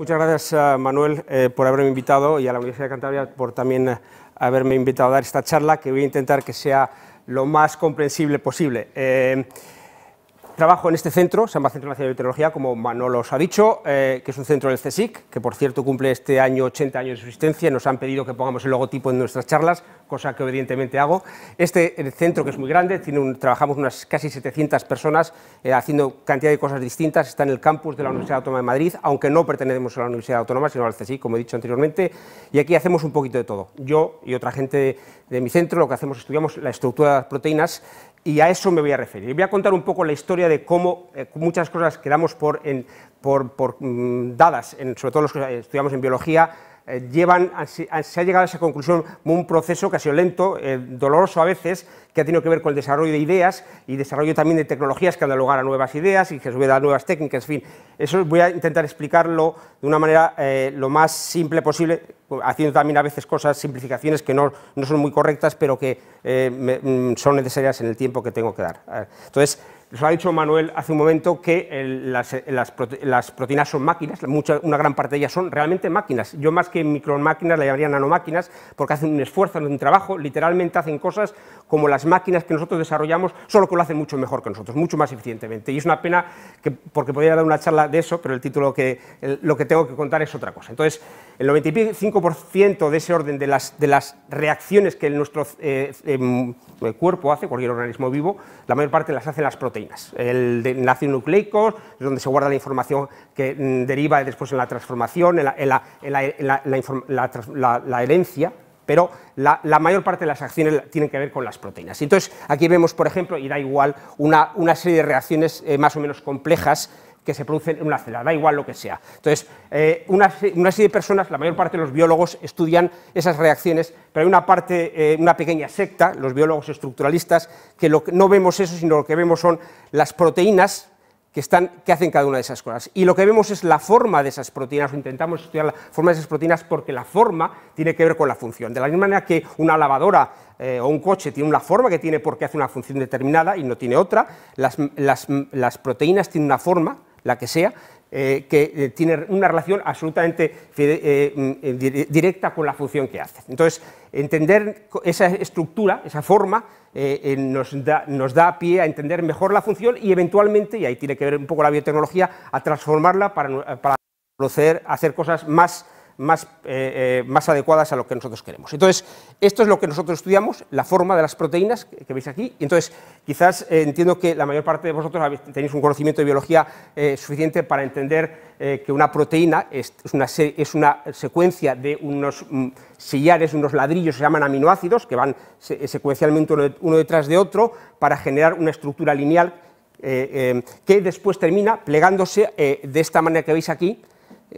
Muchas gracias, eh, Manuel, eh, por haberme invitado y a la Universidad de Cantabria por también eh, haberme invitado a dar esta charla que voy a intentar que sea lo más comprensible posible. Trabajo en este centro, se llama Centro Nacional de Meteorología, como Manolo os ha dicho, eh, que es un centro del CSIC, que por cierto cumple este año 80 años de existencia. Nos han pedido que pongamos el logotipo en nuestras charlas, cosa que obedientemente hago. Este el centro, que es muy grande, tiene trabajamos unas casi 700 personas eh, haciendo cantidad de cosas distintas. Está en el campus de la Universidad Autónoma de Madrid, aunque no pertenecemos a la Universidad Autónoma, sino al CSIC, como he dicho anteriormente. Y aquí hacemos un poquito de todo. Yo y otra gente de, mi centro lo que hacemos estudiamos la estructura de las proteínas y a eso me voy a referir. Voy a contar un poco la historia de cómo eh, muchas cosas quedamos por, por, mm, dadas, en, sobre todo los que eh, estudiamos en biología, eh, llevan, se ha llegado a esa conclusión un proceso que ha sido lento, eh, doloroso a veces, que ha tenido que ver con el desarrollo de ideas y desarrollo también de tecnologías que han dado lugar a nuevas ideas y que se a nuevas técnicas, en fin. Eso voy a intentar explicarlo de una manera eh, lo más simple posible, haciendo también a veces cosas, simplificaciones que no, no son muy correctas, pero que mm, son necesarias en el tiempo que tengo que dar. Ah, entonces, nos ha dicho Manuel hace un momento que las, proteínas son máquinas, mucha, una gran parte de ellas son realmente máquinas. Yo más que micromáquinas la llamaría nanomáquinas porque hacen un esfuerzo, un trabajo, literalmente hacen cosas como las máquinas que nosotros desarrollamos, solo que lo hacen mucho mejor que nosotros, mucho más eficientemente. Y es una pena que, porque podría dar una charla de eso, pero el título que lo que tengo que contar es otra cosa. Entonces, el 95% de ese orden de las, de las reacciones que nuestro eh, em, cuerpo hace, cualquier organismo vivo, la mayor parte las hacen las proteínas el de nucleico donde se guarda la información que mm, deriva después en la transformación, en la, herencia, pero la, mayor parte de las acciones tienen que ver con las proteínas. Entonces, aquí vemos, por ejemplo, y da igual, una, serie de reacciones eh, más o menos complejas que se producen en una célula, da igual lo que sea. Entonces, eh, una, serie de personas, la mayor parte de los biólogos, estudian esas reacciones, pero hay una parte, eh, una pequeña secta, los biólogos estructuralistas, que, no vemos eso, sino lo que vemos son las proteínas que, están, que, hacen cada una de esas cosas. Y lo que vemos es la forma de esas proteínas, o intentamos estudiar la forma de esas proteínas porque la forma tiene que ver con la función. De la misma manera que una lavadora eh, o un coche tiene una forma que tiene porque hace una función determinada y no tiene otra, las, las proteínas tienen una forma la que sea, eh, que eh, tiene una relación absolutamente eh, mm, directa con la función que hace. Entonces, entender esa estructura, esa forma, nos da, nos, da, pie a entender mejor la función y eventualmente, y ahí tiene que ver un poco la biotecnología, a transformarla para, para hacer cosas más eh, eh, más, adecuadas a lo que nosotros queremos. Entonces, esto es lo que nosotros estudiamos, la forma de las proteínas que, veis aquí. Entonces, quizás eh, entiendo que la mayor parte de vosotros tenéis un conocimiento de biología suficiente para entender que una proteína es, una secuencia de unos mm, sillares, unos ladrillos, se llaman aminoácidos, que van secuencialmente uno, detrás de otro para generar una estructura lineal que después termina plegándose de esta manera que veis aquí,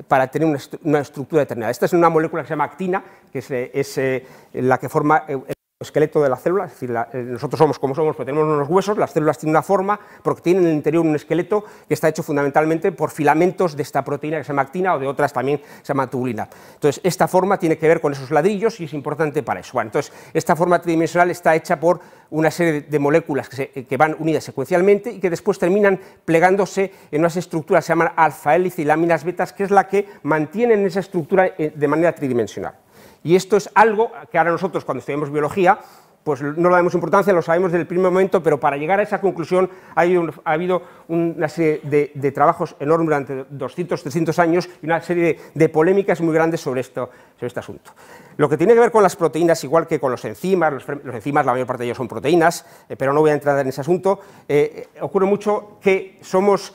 para tener una, estructura determinada. Esta es una molécula que se llama actina, que es, eh, la que forma eh, el esqueleto de la célula, es decir, eh, nosotros somos como somos, pero tenemos unos huesos, las células tienen una forma, porque tienen en el interior un esqueleto que está hecho fundamentalmente por filamentos de esta proteína que se llama actina o de otras también se llama tubulina. Entonces, esta forma tiene que ver con esos ladrillos y es importante para eso. Bueno, entonces, esta forma tridimensional está hecha por una serie de moléculas que, van unidas secuencialmente y que después terminan plegándose en unas estructuras que se llaman alfa hélice y láminas betas, que es la que mantienen esa estructura eh, de manera tridimensional. Y esto es algo que ahora nosotros, cuando estudiamos biología, pues no le damos importancia, lo sabemos desde el primer momento, pero para llegar a esa conclusión ha, habido una serie de, trabajos enormes durante 200, 300 años y una serie de, polémicas muy grandes sobre, esto, sobre este asunto. Lo que tiene que ver con las proteínas, igual que con los enzimas, los, enzimas la mayor parte de ellos son proteínas, eh, pero no voy a entrar en ese asunto, eh, ocurre mucho que somos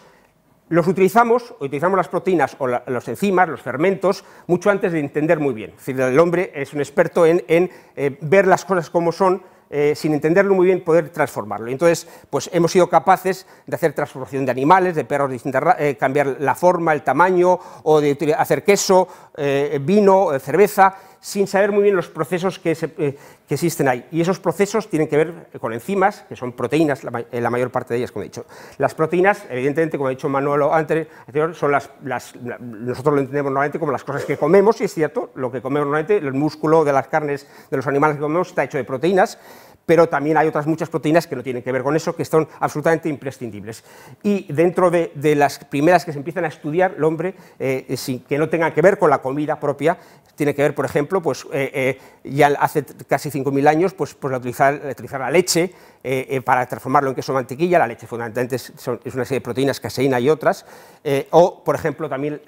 los utilizamos, utilizamos las proteínas o los las enzimas, los fermentos, mucho antes de entender muy bien. Es decir, el hombre es un experto en, eh, ver las cosas como son, eh, sin entenderlo muy bien, poder transformarlo. Entonces, pues hemos sido capaces de hacer transformación de animales, de perros de eh, cambiar la forma, el tamaño, o de hacer queso, vino, cerveza sin saber muy bien los procesos eh, que, existen ahí. Y esos procesos tienen que ver con enzimas, que son proteínas, la, eh, la, mayor parte de ellas, como he dicho. Las proteínas, evidentemente, como ha dicho Manuel antes, son las, las, nosotros lo entendemos normalmente como las cosas que comemos, y es cierto, lo que comemos normalmente, el músculo de las carnes de los animales que comemos está hecho de proteínas, pero también hay otras muchas proteínas que no tienen que ver con eso, que son absolutamente imprescindibles. Y dentro de, las primeras que se empiezan a estudiar, el hombre, eh, eh, que no tengan que ver con la comida propia, tiene que ver, por ejemplo, pues eh, ya hace casi 5.000 años, pues, pues utilizar, la la leche para transformarlo en queso mantequilla, la leche fundamentalmente es, una serie de proteínas, caseína y otras, o, por ejemplo, también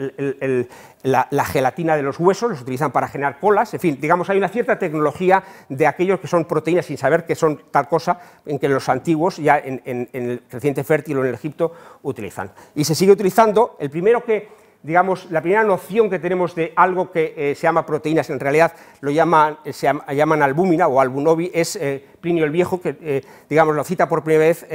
la, la, gelatina de los huesos, los utilizan para generar colas, en fin, digamos, hay una cierta tecnología de aquellos que son proteínas sin saber que son tal cosa en que los antiguos ya en, el creciente fértil o en el Egipto utilizan. Y se sigue utilizando, el primero que digamos, la primera noción que tenemos de algo que eh, se llama proteínas, en realidad lo llaman, se llaman albúmina o albunovi, es eh, Plinio el Viejo, que eh, digamos, lo cita por primera vez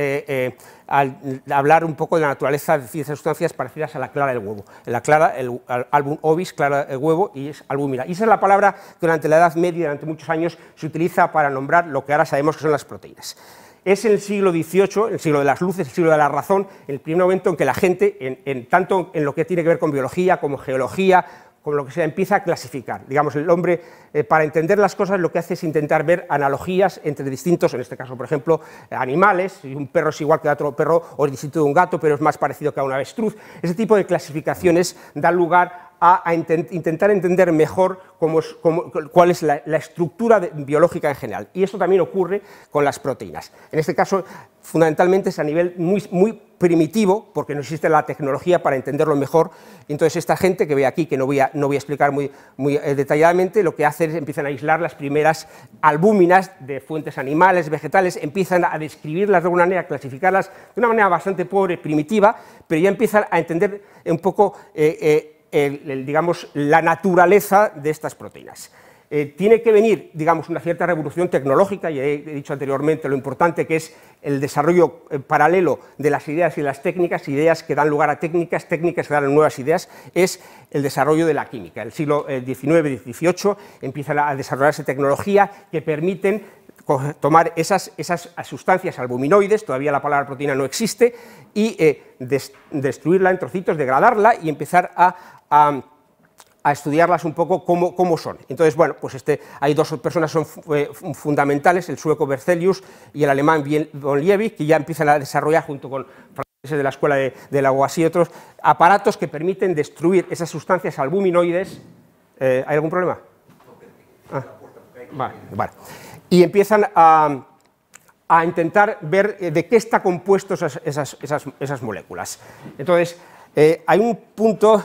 al hablar un poco de la naturaleza de ciertas sustancias parecidas a la clara del huevo. la clara, el album ovis, clara del huevo, y es albúmina. Y esa es la palabra que durante la Edad Media, durante muchos años, se utiliza para nombrar lo que ahora sabemos que son las proteínas es el siglo XVIII, el siglo de las luces, el siglo de la razón, el primer momento en que la gente, en, tanto en lo que tiene que ver con biología, como geología, como lo que sea, empieza a clasificar. Digamos, el hombre, eh, para entender las cosas, lo que hace es intentar ver analogías entre distintos, en este caso, por ejemplo, animales, un perro es igual que otro perro, o es distinto de un gato, pero es más parecido que a un avestruz. Ese tipo de clasificaciones da lugar a, intentar entender mejor cómo cuál es la, estructura biológica en general. Y esto también ocurre con las proteínas. En este caso, fundamentalmente es a nivel muy, muy primitivo, porque no existe la tecnología para entenderlo mejor. Entonces, esta gente que ve aquí, que no voy a, no voy a explicar muy, muy eh, detalladamente, lo que hacen es empiezan a aislar las primeras albúminas de fuentes animales, vegetales, empiezan a describirlas de alguna manera, a clasificarlas de una manera bastante pobre, primitiva, pero ya empiezan a entender un poco... Eh, eh, digamos, la naturaleza de estas proteínas. Eh, tiene que venir, digamos, una cierta revolución tecnológica, y he dicho anteriormente lo importante que es el desarrollo eh, paralelo de las ideas y las técnicas, ideas que dan lugar a técnicas, técnicas que dan nuevas ideas, es el desarrollo de la química. El siglo XIX, XVIII empieza a desarrollarse tecnología que permiten tomar esas, esas, sustancias albuminoides, todavía la palabra proteína no existe, y eh, destruirla en trocitos, degradarla y empezar a, a, estudiarlas un poco cómo, cómo, son. Entonces, bueno, pues este, hay dos personas son eh, fundamentales, el sueco Berzelius y el alemán von Liebig, que ya empiezan a desarrollar junto con franceses de la escuela de, de la y otros, aparatos que permiten destruir esas sustancias albuminoides. Eh, ¿Hay algún problema? Ah, vale, vale y empiezan a, intentar ver eh, de qué están compuestas esas, esas, moléculas. Entonces, eh, hay un punto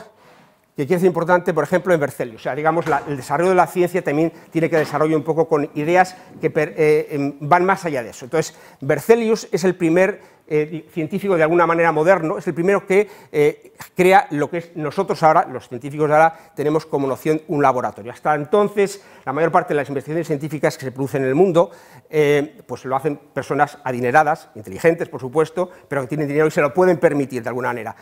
que quiere ser importante, por ejemplo, en Bercelius. O sea, digamos, el desarrollo de la ciencia también tiene que desarrollar un poco con ideas que eh, van más allá de eso. Entonces, Bercelius es el primer eh, científico de alguna manera moderno, es el primero que eh, crea lo que es nosotros ahora, los científicos de ahora, tenemos como noción un laboratorio. Hasta entonces, la mayor parte de las investigaciones científicas que se producen en el mundo, eh, pues lo hacen personas adineradas, inteligentes, por supuesto, pero que tienen dinero y se lo pueden permitir de alguna manera.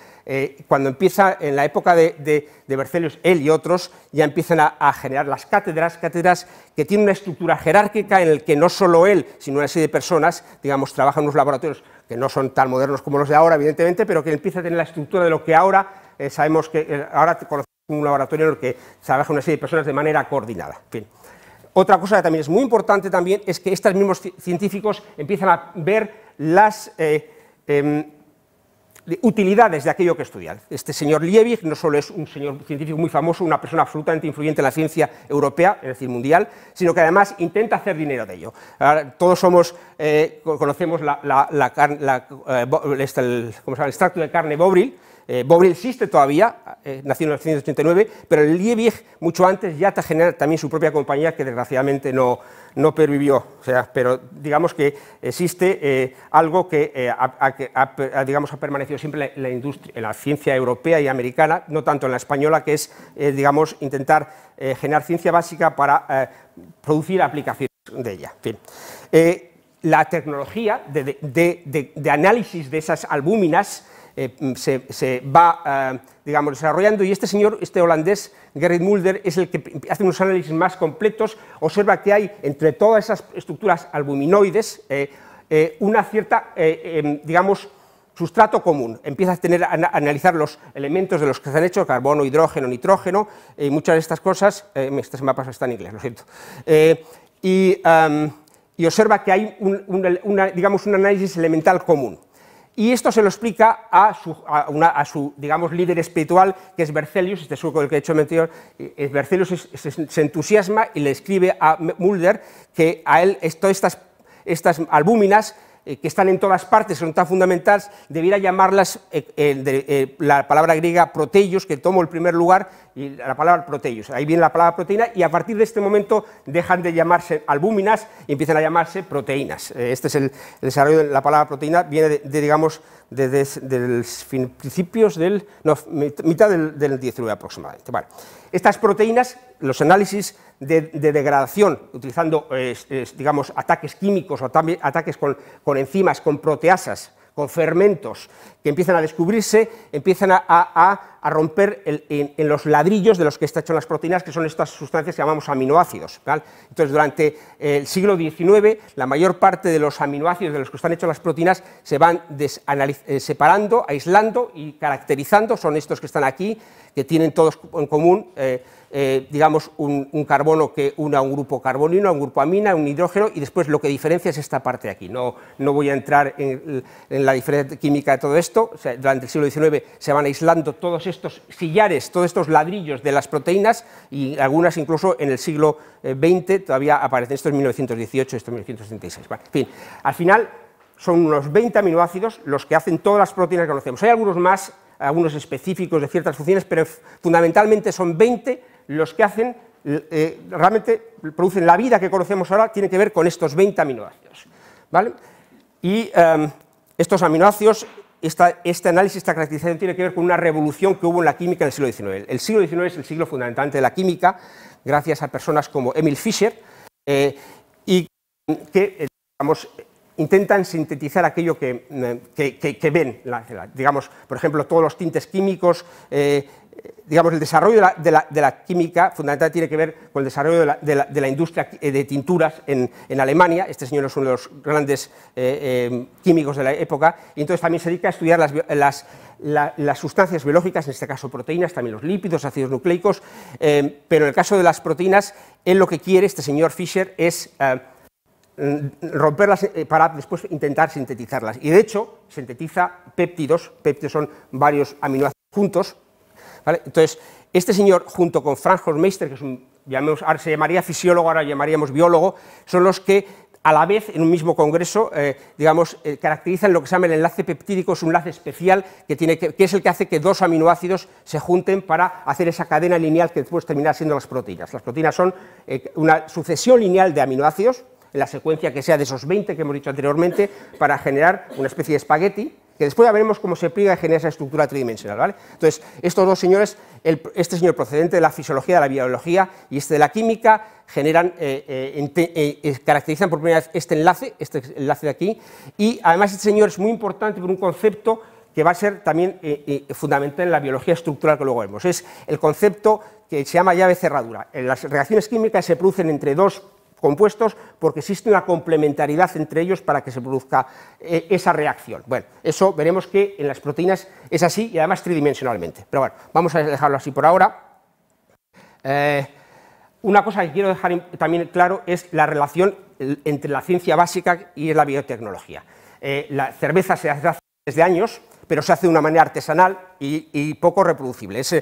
cuando empieza, en la época de, de, Bercelius, él y otros ya empiezan a, generar las cátedras, cátedras que tienen una estructura jerárquica en la que no solo él, sino una serie de personas, digamos, trabajan en unos laboratorios que no son tan modernos como los de ahora, evidentemente, pero que empieza a tener la estructura de lo que ahora eh, sabemos que eh, ahora conocemos un laboratorio en el que trabaja una serie de personas de manera coordinada. Otra cosa que también es muy importante también es que estos mismos científicos empiezan a ver las eh, em, utilidades de aquello que estudian. Este señor Liebig no solo es un señor científico muy famoso, una persona absolutamente influyente en la ciencia europea, es decir, mundial, sino que además intenta hacer dinero de ello. todos somos, eh, conocemos la, el, el extracto de carne bobril, eh, existe todavía, eh, nació en 1989, pero el Liebig mucho antes ya genera también su propia compañía que desgraciadamente no, no pervivió. O sea, pero digamos que existe eh, algo que, eh, ha, digamos, ha permanecido siempre en la, industria, en la ciencia europea y americana, no tanto en la española, que es digamos, intentar generar ciencia básica para producir aplicaciones de ella. la tecnología de, análisis de esas albúminas eh, se, va, eh, digamos, desarrollando y este señor, este holandés, Gerrit Mulder, es el que hace unos análisis más completos, observa que hay entre todas esas estructuras albuminoides eh, eh una cierta, em, digamos, sustrato común. Empieza a, tener, a analizar los elementos de los que se han hecho, carbono, hidrógeno, nitrógeno, y muchas de estas cosas, em, estos mapa está en inglés, lo siento, em, y, observa que hay digamos, un análisis elemental común. Y esto se lo explica a su, a su digamos, líder espiritual, que es Bercelius, este sueco del que he hecho mención, Bercelius eh, se, entusiasma y le escribe a Mulder que a él esto, estas, estas albúminas eh, que están en todas partes, son tan fundamentales, debiera llamarlas eh, eh, la palabra griega proteios, que tomo el primer lugar, y la palabra proteios. Ahí viene la palabra proteína y a partir de este momento dejan de llamarse albúminas y empiezan a llamarse proteínas. Este es el, desarrollo de la palabra proteína, viene digamos, desde los principios del, no, mitad del, del 19 aproximadamente. Estas proteínas, los análisis de, degradación, utilizando eh, ataques químicos o ataques con enzimas, con proteasas, con fermentos que empiezan a descubrirse, empiezan a, romper en, los ladrillos de los que están hechas las proteínas, que son estas sustancias que llamamos aminoácidos. Entonces, durante eh, el siglo XIX, la mayor parte de los aminoácidos de los que están hechos las proteínas se van eh, separando, aislando y caracterizando. Son estos que están aquí, que tienen todos en común. Eh, eh, digamos, un, carbono que una un grupo carbonino, a un grupo amina, un hidrógeno, y después lo que diferencia es esta parte de aquí. No, no voy a entrar en, la diferencia química de todo esto. durante el siglo XIX se van aislando todos estos sillares, todos estos ladrillos de las proteínas, y algunas incluso en el siglo XX eh, todavía aparecen. Esto es 1918, esto es 1976. en fin, al final son unos 20 aminoácidos los que hacen todas las proteínas que conocemos. Hay algunos más algunos específicos de ciertas funciones, pero fundamentalmente son 20 los que hacen, eh, realmente producen la vida que conocemos ahora, tiene que ver con estos 20 aminoácidos. ¿vale? Y em, estos aminoácidos, esta, este análisis, esta caracterización tiene que ver con una revolución que hubo en la química en el siglo XIX. El siglo XIX es el siglo fundamentalmente de la química, gracias a personas como Emil Fischer, eh, y que, eh, digamos, intentan sintetizar aquello que, ven, digamos, por ejemplo, todos los tintes químicos, digamos, el desarrollo de la, química fundamental tiene que ver con el desarrollo de la, industria eh, de tinturas en, Alemania. Este señor es uno de los grandes eh, eh, químicos de la época. Y entonces también se dedica a estudiar las, sustancias biológicas, en este caso proteínas, también los lípidos, ácidos nucleicos. pero en el caso de las proteínas, él lo que quiere, este señor Fischer, es romperlas para después intentar sintetizarlas. Y de hecho, sintetiza péptidos. Péptidos son varios aminoácidos juntos entonces, este señor, junto con Franz Hormeister, que ahora se llamaría fisiólogo, ahora llamaríamos biólogo, son los que a la vez en un mismo congreso, eh, eh, caracterizan lo que se llama el enlace peptídico, es un enlace especial que, es el que hace que dos aminoácidos se junten para hacer esa cadena lineal que después termina siendo las proteínas. Las proteínas son eh, una sucesión lineal de aminoácidos, en la secuencia que sea de esos 20 que hemos dicho anteriormente, para generar una especie de espagueti, que después ya veremos cómo se pliega y genera esa estructura tridimensional. ¿vale? Entonces, estos dos señores, este señor procedente de la fisiología, de la biología y este de la química, generan, eh, eh, eh, caracterizan por primera vez este enlace, este enlace de aquí, y además este señor es muy importante por un concepto que va a ser también fundamental en la biología estructural que luego vemos. Es el concepto que se llama llave cerradura. las reacciones químicas se producen entre dos compuestos porque existe una complementariedad entre ellos para que se produzca eh, esa reacción. Bueno, eso veremos que en las proteínas es así y además tridimensionalmente. Pero bueno, vamos a dejarlo así por ahora. Eh, una cosa que quiero dejar también claro es la relación entre la ciencia básica y la biotecnología. Eh, la cerveza se hace desde años, pero se hace de una manera artesanal y, poco reproducible. Es,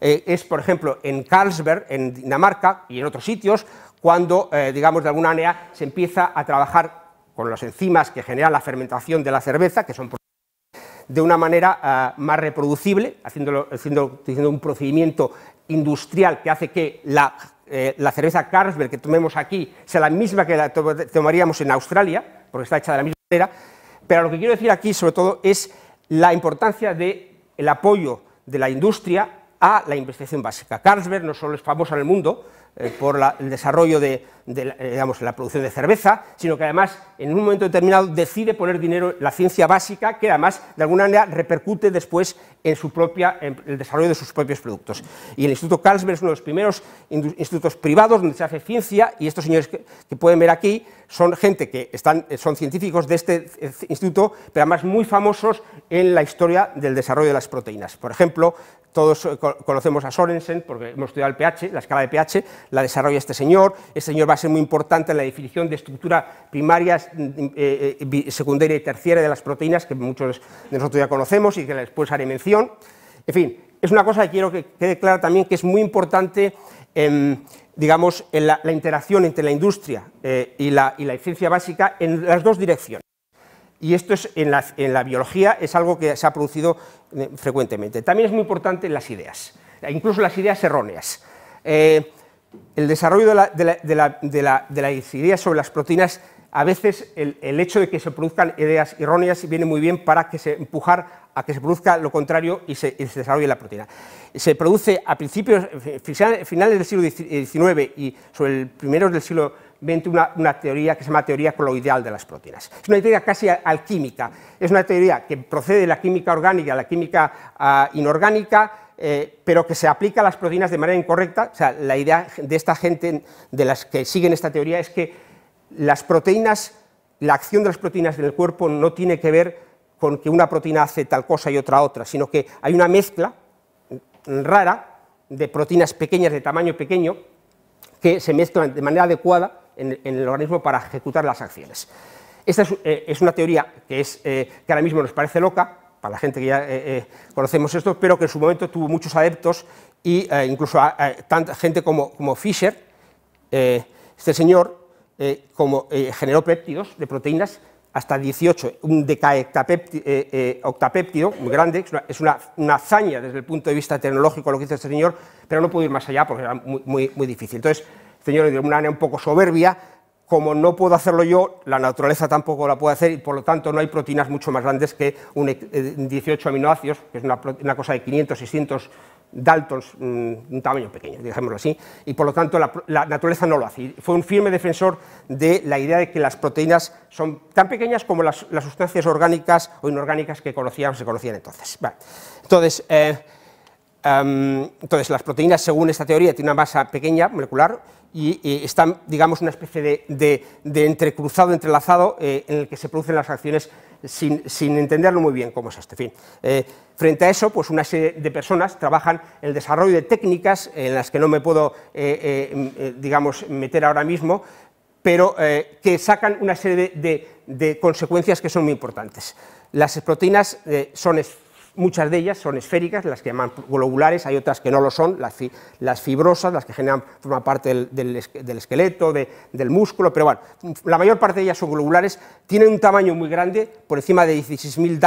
es, por ejemplo, en Carlsberg, en Dinamarca y en otros sitios, cuando, eh, digamos, de alguna manera se empieza a trabajar con las enzimas que generan la fermentación de la cerveza, que son de una manera eh, más reproducible, haciendo, un procedimiento industrial que hace que eh, la, cerveza Carlsberg que tomemos aquí sea la misma que la tomaríamos en Australia, porque está hecha de la misma manera, pero lo que quiero decir aquí sobre todo es la importancia del apoyo de la industria a la investigación básica. Carlsberg no solo es famosa en el mundo, eh, por el desarrollo de, eh, la, producción de cerveza, sino que además en un momento determinado decide poner dinero en la ciencia básica, que además de alguna manera repercute después en, su propia, el desarrollo de sus propios productos. Y el Instituto Carlsberg es uno de los primeros institutos privados donde se hace ciencia, y estos señores que, que pueden ver aquí son gente que están, eh, son científicos de este instituto, pero además muy famosos en la historia del desarrollo de las proteínas. Por ejemplo, todos eh, conocemos a Sorensen, porque hemos estudiado el pH, la escala de pH, la desarrolla este señor, este señor va a ser muy importante en la definición de estructura primaria, mm, eh, eh, secundaria y terciaria de las proteínas, que muchos de nosotros ya conocemos y que después haré mención. En fin, es una cosa que quiero que quede clara también, que es muy importante, em, digamos, en la, interacción entre la industria y la, ciencia básica en las dos direcciones y esto es, en, la, biología es algo que se ha producido eh, frecuentemente. También es muy importante las ideas, incluso las ideas erróneas. Eh, el desarrollo de, la, de, las ideas sobre las proteínas, a veces el, hecho de que se produzcan ideas erróneas viene muy bien para que se empujar a que se produzca lo contrario y se, desarrolle la proteína. Se produce a principios, eh, finales del siglo XIX y sobre el primero del siglo una, teoría que se llama teoría coloidal de las proteínas. Es una teoría casi alquímica, es una teoría que procede de la química orgánica a la química ah, inorgánica, eh, pero que se aplica a las proteínas de manera incorrecta. O sea, la idea de esta gente, de las que siguen esta teoría, es que las proteínas, la acción de las proteínas en el cuerpo no tiene que ver con que una proteína hace tal cosa y otra otra, sino que hay una mezcla rara de proteínas pequeñas de tamaño pequeño que se mezclan de manera adecuada en, el organismo para ejecutar las acciones. Esta es, eh, una teoría que, es, eh, que ahora mismo nos parece loca, para la gente que ya eh, conocemos esto, pero que en su momento tuvo muchos adeptos e incluso a, tanta gente como, como Fisher, este señor, como generó péptidos de proteínas hasta 18, un octapéptido muy grande, es, una, hazaña desde el punto de vista tecnológico lo que hizo este señor, pero no pudo ir más allá porque era muy, muy, muy difícil. Entonces, Señores de una manera un poco soberbia, como no puedo hacerlo yo, la naturaleza tampoco la puede hacer y por lo tanto no hay proteínas mucho más grandes que 18 e, eh, aminoácidos, que es una, cosa de 500, 600 daltons, mm, un tamaño pequeño, digámoslo así, y por lo tanto la, naturaleza no lo hace. fue un firme defensor de la idea de que las proteínas son tan pequeñas como las, sustancias orgánicas o inorgánicas que conocíamos, se conocían entonces. Entonces, eh, em, entonces, las proteínas, según esta teoría, tienen una masa pequeña molecular y eh, están, digamos, una especie de, entrecruzado, entrelazado, eh, en el que se producen las acciones sin, sin, entenderlo muy bien cómo es este fin. Eh, frente a eso, pues una serie de personas trabajan en el desarrollo de técnicas en las que no me puedo, digamos, meter ahora mismo, pero que sacan una serie de, de, consecuencias que son muy importantes. Las proteínas son Muchas de ellas son esféricas, las que llaman globulares, hay otras que no lo son, las, fibrosas, las que generan, forma parte del, esqueleto, del músculo, pero bueno, la mayor parte de ellas son globulares, tienen un tamaño muy grande, por encima de 16.000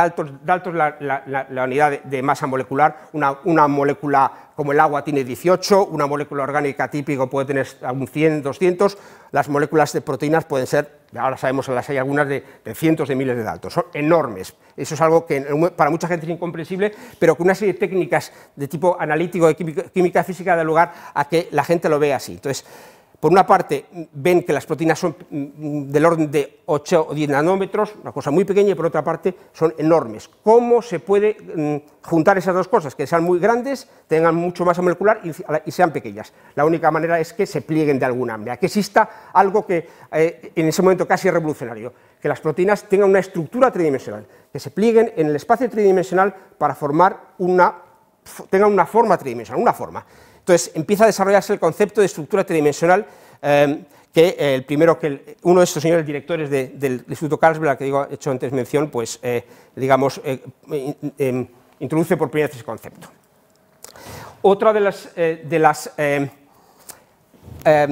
daltos, la, unidad de, masa molecular, una, una molécula como el agua tiene 18, una molécula orgánica típico puede tener un 100, 200, las moléculas de proteínas pueden ser, ahora sabemos que las hay algunas de, cientos de miles de datos, son enormes. Eso es algo que para mucha gente es incomprensible, pero que una serie de técnicas de tipo analítico, de química, física da lugar a que la gente lo vea así. Por una parte, ven que las proteínas son mm, del orden de 8 o 10 nanómetros, una cosa muy pequeña, y por otra parte son enormes. ¿Cómo se puede mm, juntar esas dos cosas? Que sean muy grandes, tengan mucho masa molecular y sean pequeñas. La única manera es que se plieguen de alguna manera, que exista algo que eh, en ese momento casi revolucionario, que las proteínas tengan una estructura tridimensional, que se plieguen en el espacio tridimensional para formar una, tengan una forma tridimensional, una forma. Entonces empieza a desarrollarse el concepto de estructura tridimensional, eh, que eh, el primero que uno de estos señores directores del Instituto Carlsberg, que digo, he hecho antes mención, pues eh, digamos introduce por primera vez ese concepto. Otra de las,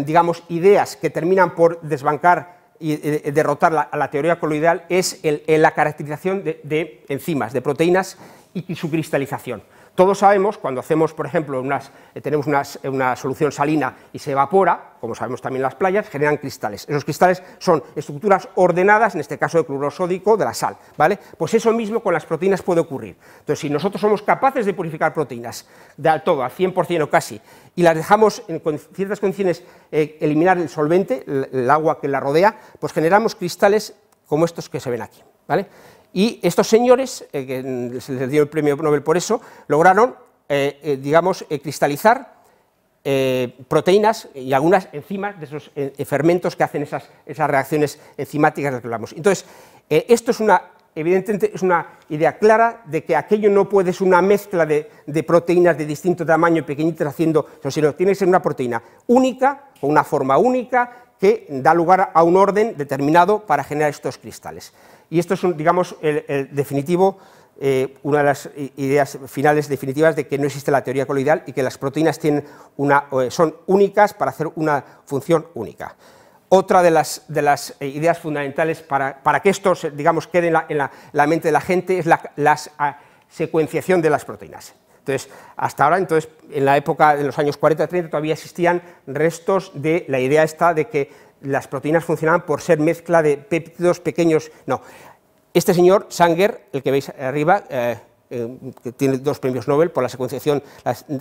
digamos, ideas que terminan por desbancar y derrotar a la teoría coloidal es la caracterización de enzimas, de proteínas y su cristalización. Todos sabemos, cuando hacemos, por ejemplo, eh, tenemos eh, una solución salina y se evapora, como sabemos también las playas, generan cristales. Esos cristales son estructuras ordenadas, en este caso de cloruro de la sal. ¿vale? Pues eso mismo con las proteínas puede ocurrir. Entonces, si nosotros somos capaces de purificar proteínas de al todo, al 100% o casi, y las dejamos en ciertas condiciones eh, eliminar el solvente, el, el agua que la rodea, pues generamos cristales como estos que se ven aquí. ¿vale? Y estos señores, eh, que se les dio el premio Nobel por eso, lograron, eh, eh, digamos, cristalizar proteínas y algunas enzimas de esos fermentos que hacen esas, reacciones enzimáticas de las que hablamos. Entonces, esto es una, evidentemente, es una idea clara de que aquello no puede ser una mezcla de, proteínas de distinto tamaño y pequeñitas haciendo, sino tiene que ser una proteína única, o una forma única, que da lugar a un orden determinado para generar estos cristales y esto es, digamos, el, definitivo, eh, una de las ideas finales definitivas de que no existe la teoría coloidal y que las proteínas eh, son únicas para hacer una función única. Otra de las, eh, ideas fundamentales para, que esto, digamos, quede en la, mente de la gente es la ah, secuenciación de las proteínas. Entonces, hasta ahora, entonces, en la época de los años 40-30 todavía existían restos de la idea esta de que las proteínas funcionan por ser mezcla de péptidos pequeños. No, este señor, Sanger, el que veis arriba, eh, eh, tiene dos premios Nobel por la secuenciación,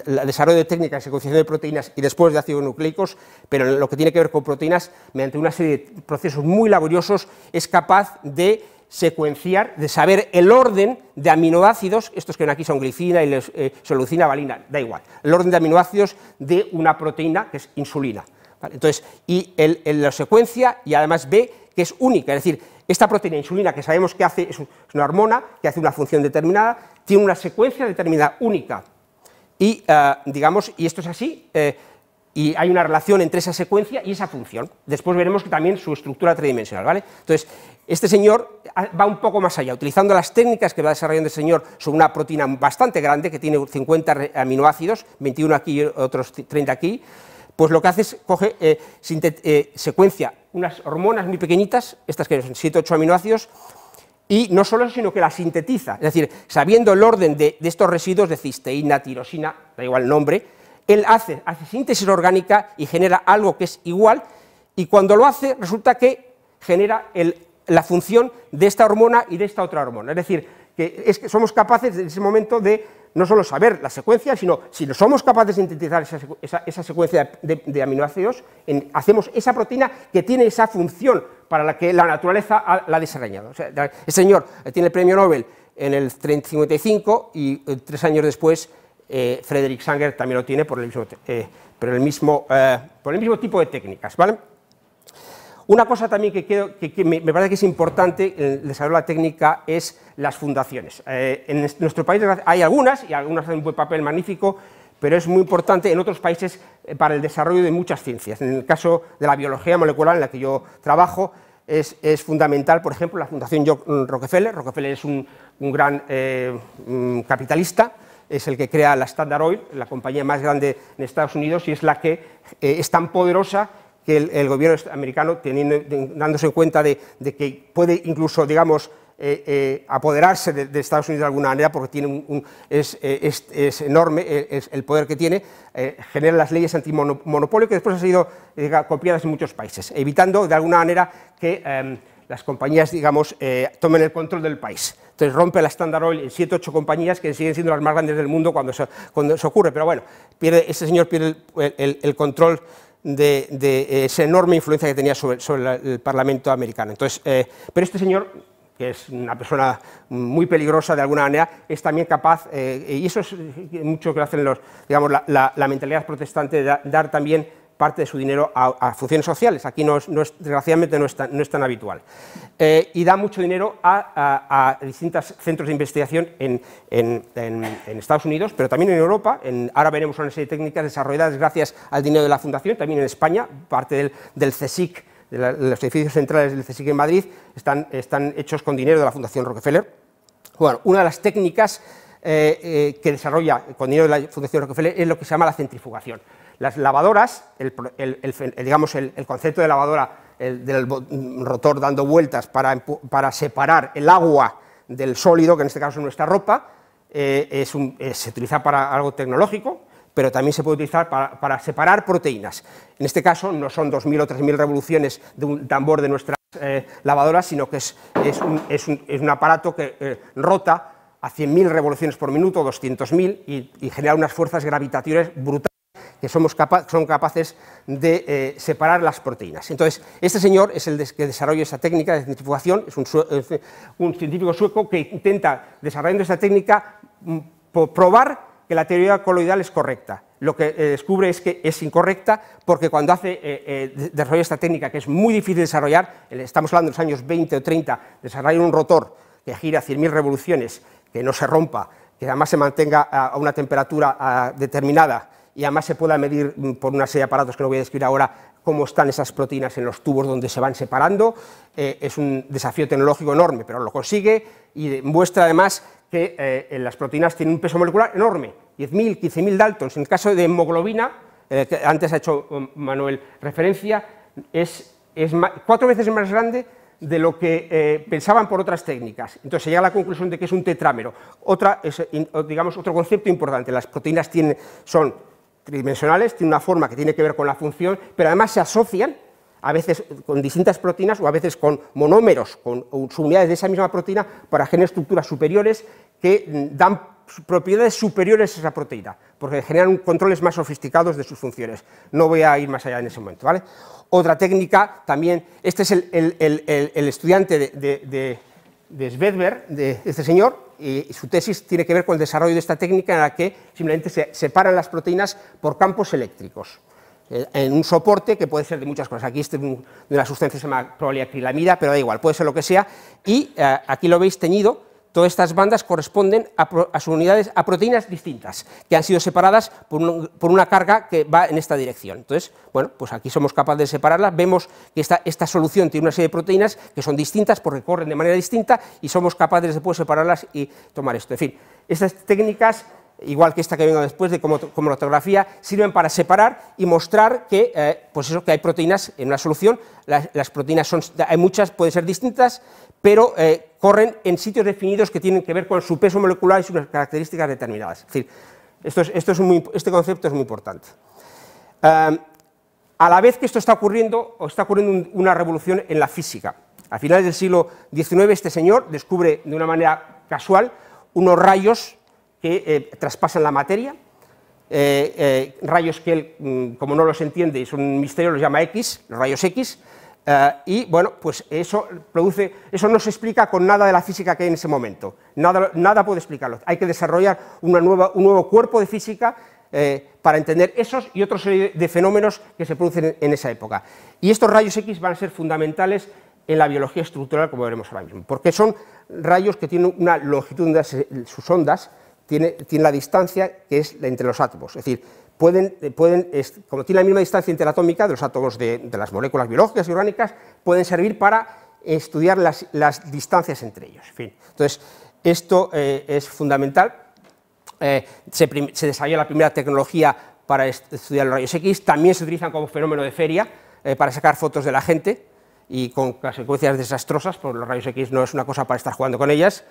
el desarrollo de técnicas de secuenciación de proteínas y después de ácidos nucleicos, pero lo que tiene que ver con proteínas, mediante una serie de procesos muy laboriosos, es capaz de secuenciar, de saber el orden de aminoácidos, estos que ven aquí son glicina y solucina, eh, valina, da igual, el orden de aminoácidos de una proteína que es insulina entonces, y la secuencia, y además ve que es única, es decir, esta proteína insulina que sabemos que hace, es, una hormona que hace una función determinada, tiene una secuencia determinada única. Y, eh, digamos, y esto es así, eh, y hay una relación entre esa secuencia y esa función. Después veremos que también su estructura tridimensional, ¿vale? Entonces, este señor ah, va un poco más allá, utilizando las técnicas que va desarrollando el este señor sobre una proteína bastante grande, que tiene 50 aminoácidos, 21 aquí y otros 30 aquí, pues lo que hace es coge, eh, eh, secuencia unas hormonas muy pequeñitas, estas que son 7-8 aminoácidos, y no solo eso, sino que las sintetiza. Es decir, sabiendo el orden de, estos residuos de cisteína, tirosina, da igual el nombre, él hace, hace síntesis orgánica y genera algo que es igual, y cuando lo hace resulta que genera la función de esta hormona y de esta otra hormona. Es decir, que, es que somos capaces en ese momento de no solo saber la secuencia, sino si no somos capaces de sintetizar esa, secuencia de, aminoácidos, hacemos esa proteína que tiene esa función para la que la naturaleza la ha diseñado. el este señor tiene el premio Nobel en el 55 y eh, tres años después eh, Frederick Sanger también lo tiene por el mismo, eh, el mismo, por el mismo tipo de técnicas. ¿vale? Una cosa también que, me, parece que es importante en eh, el desarrollo de la técnica es las fundaciones. Eh, en nuestro país hay algunas, y algunas hacen un buen papel magnífico, pero es muy importante en otros países eh, para el desarrollo de muchas ciencias. En el caso de la biología molecular en la que yo trabajo, es, fundamental, por ejemplo, la Fundación mm, Rockefeller. Rockefeller es un, un gran mm, capitalista, es el que crea la Standard Oil, la compañía más grande en Estados Unidos, y es la que es tan poderosa que el, gobierno americano, teniendo, dándose cuenta de, que puede incluso, digamos, eh, eh, apoderarse de, Estados Unidos de alguna manera, porque tiene un, eh, es, enorme es el poder que tiene, genera las leyes antimonopolio que después han sido copiadas en muchos países, evitando de alguna manera que em, las compañías, digamos, tomen el control del país. Entonces rompe la Standard Oil en 7 8 compañías que siguen siendo las más grandes del mundo cuando se, cuando se ocurre. Pero bueno, pierde, este señor pierde el control de, eh, esa enorme influencia que tenía sobre, el Parlamento americano. Entonces, eh, pero este señor que es una persona muy peligrosa de alguna manera, es también capaz, eh, y eso es mucho que hacen los, digamos, la, la mentalidad protestante, de dar también parte de su dinero a, funciones sociales. Aquí desgraciadamente no es tan, habitual. Eh, y da mucho dinero a, distintos centros de investigación en, Estados Unidos, pero también en Europa. ahora veremos una serie de técnicas desarrolladas gracias al dinero de la Fundación, también en España, parte del, del de los edificios centrales del CSIC en Madrid, están, hechos con dinero de la Fundación Rockefeller. Bueno, una de las técnicas eh, eh, que desarrolla con dinero de la Fundación Rockefeller es lo que se llama la centrifugación. Las lavadoras, el, digamos, el, concepto de lavadora del rotor dando vueltas para, separar el agua del sólido, que en este caso es nuestra ropa, eh, eh, se utiliza para algo tecnológico, pero también se puede utilizar para, separar proteínas. En este caso no son 2.000 o 3.000 revoluciones de un tambor de nuestras eh, lavadoras, sino que es, un, aparato que rota a 100.000 revoluciones por minuto, 200.000, y, genera unas fuerzas gravitatorias brutales que somos son capaces de eh, separar las proteínas. Entonces, este señor es el que desarrolla esta técnica de centrifugación, es un, científico sueco que intenta, desarrollando esta técnica, mm, probar que la teoría coloidal es correcta. Lo que eh, descubre es que es incorrecta porque cuando hace, eh, desarrolla esta técnica, que es muy difícil de desarrollar, estamos hablando de los años 20 o 30, desarrollar un rotor que gira 100.000 revoluciones, que no se rompa, que además se mantenga a una temperatura ah, determinada, y además se pueda medir por una serie de aparatos que no voy a describir ahora cómo están esas proteínas en los tubos donde se van separando. Eh, es un desafío tecnológico enorme, pero lo consigue y muestra además que eh, las proteínas tienen un peso molecular enorme, 10.000, 15.000 daltons. En el caso de hemoglobina, eh, que antes ha hecho Manuel referencia, es, es cuatro veces más grande de lo que pensaban por otras técnicas. Entonces se llega a la conclusión de que es un tetrámero. Otra, digamos, otro concepto importante, las proteínas tienen, son tridimensionales, tiene una forma que tiene que ver con la función, pero además se asocian a veces con distintas proteínas o a veces con monómeros, con subunidades de esa misma proteína para generar estructuras superiores que dan propiedades superiores a esa proteína, porque generan controles más sofisticados de sus funciones. No voy a ir más allá en ese momento. ¿vale? Otra técnica también, este es el, estudiante de, de, de Svedberg, de este señor, y su tesis tiene que ver con el desarrollo de esta técnica en la que simplemente se separan las proteínas por campos eléctricos eh, en un soporte que puede ser de muchas cosas. Aquí este de una sustancia que se llama proliacrilamida, pero da igual, puede ser lo que sea. Y eh, aquí lo veis teñido todas estas bandas corresponden a, unidades a proteínas distintas, que han sido separadas por, una carga que va en esta dirección. Entonces, bueno, pues aquí somos capaces de separarlas, vemos que esta, esta solución tiene una serie de proteínas que son distintas porque corren de manera distinta y somos capaces de después pues, separarlas y tomar esto. En fin, estas técnicas igual que esta que vengo después de la ortografía... sirven para separar y mostrar que, eh, pues eso, que hay proteínas en una solución. Las, proteínas son, hay muchas, pueden ser distintas, pero eh, corren en sitios definidos que tienen que ver con su peso molecular y sus características determinadas. Es decir, esto este concepto es muy importante. Em, a la vez que esto está ocurriendo, está ocurriendo una revolución en la física. A finales del siglo XIX, este señor descubre de una manera casual unos rayos que eh, traspasan la materia, eh, eh, rayos que él, mm, como no los entiende, es un misterio, los llama X, los rayos X, y bueno, pues eso produce, eso no se explica con nada de la física que hay en ese momento, nada, puede explicarlo, hay que desarrollar una nueva, un nuevo cuerpo de física para entender esos y otros de fenómenos que se producen en esa época. Y estos rayos X van a ser fundamentales en la biología estructural, como veremos ahora mismo, porque son rayos que tienen una longitud de sus ondas tiene, la distancia que es la entre los átomos. Es decir, pueden, eh, pueden, como tiene la misma distancia interatómica de los átomos de, las moléculas biológicas y orgánicas, pueden servir para estudiar las, distancias entre ellos. En fin, entonces, esto eh, es fundamental. Eh, se, desarrolló la primera tecnología para estudiar los rayos X, también se utilizan como fenómeno de feria para sacar fotos de la gente y con consecuencias desastrosas, porque los rayos X no es una cosa para estar jugando con ellas,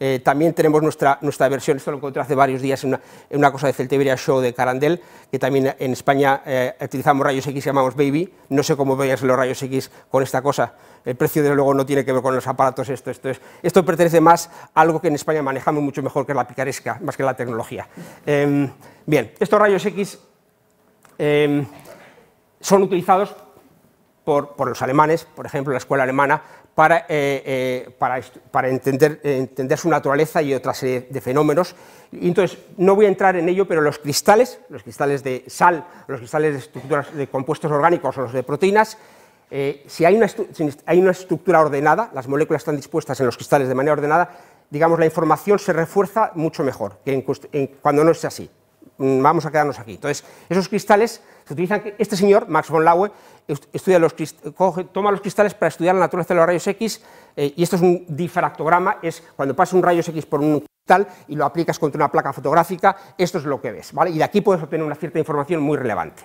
eh, también tenemos nuestra, versión, esto lo encontré hace varios días en una, cosa de Celtiberia Show de Carandel, que también en España eh, utilizamos rayos X, llamamos Baby, no sé cómo veías los rayos X con esta cosa, el precio desde luego no tiene que ver con los aparatos, esto, esto, es, esto pertenece más a algo que en España manejamos mucho mejor que la picaresca, más que la tecnología. Em, bien, estos rayos X em, son utilizados por, por los alemanes, por ejemplo, la escuela alemana, para, eh, eh, para, entender, eh, entender, su naturaleza y otra serie de fenómenos. Y entonces, no voy a entrar en ello, pero los cristales, los cristales de sal, los cristales de estructuras de compuestos orgánicos o los de proteínas, si, hay una, hay una estructura ordenada, las moléculas están dispuestas en los cristales de manera ordenada, digamos, la información se refuerza mucho mejor que cuando no es así. Mm, vamos a quedarnos aquí. Entonces, esos cristales se utilizan, este señor, Max von Laue, estudia los, toma los cristales para estudiar la naturaleza de los rayos X, eh, y esto es un difractograma, es cuando pasa un rayo X por un cristal y lo aplicas contra una placa fotográfica, esto es lo que ves, ¿vale? Y de aquí puedes obtener una cierta información muy relevante.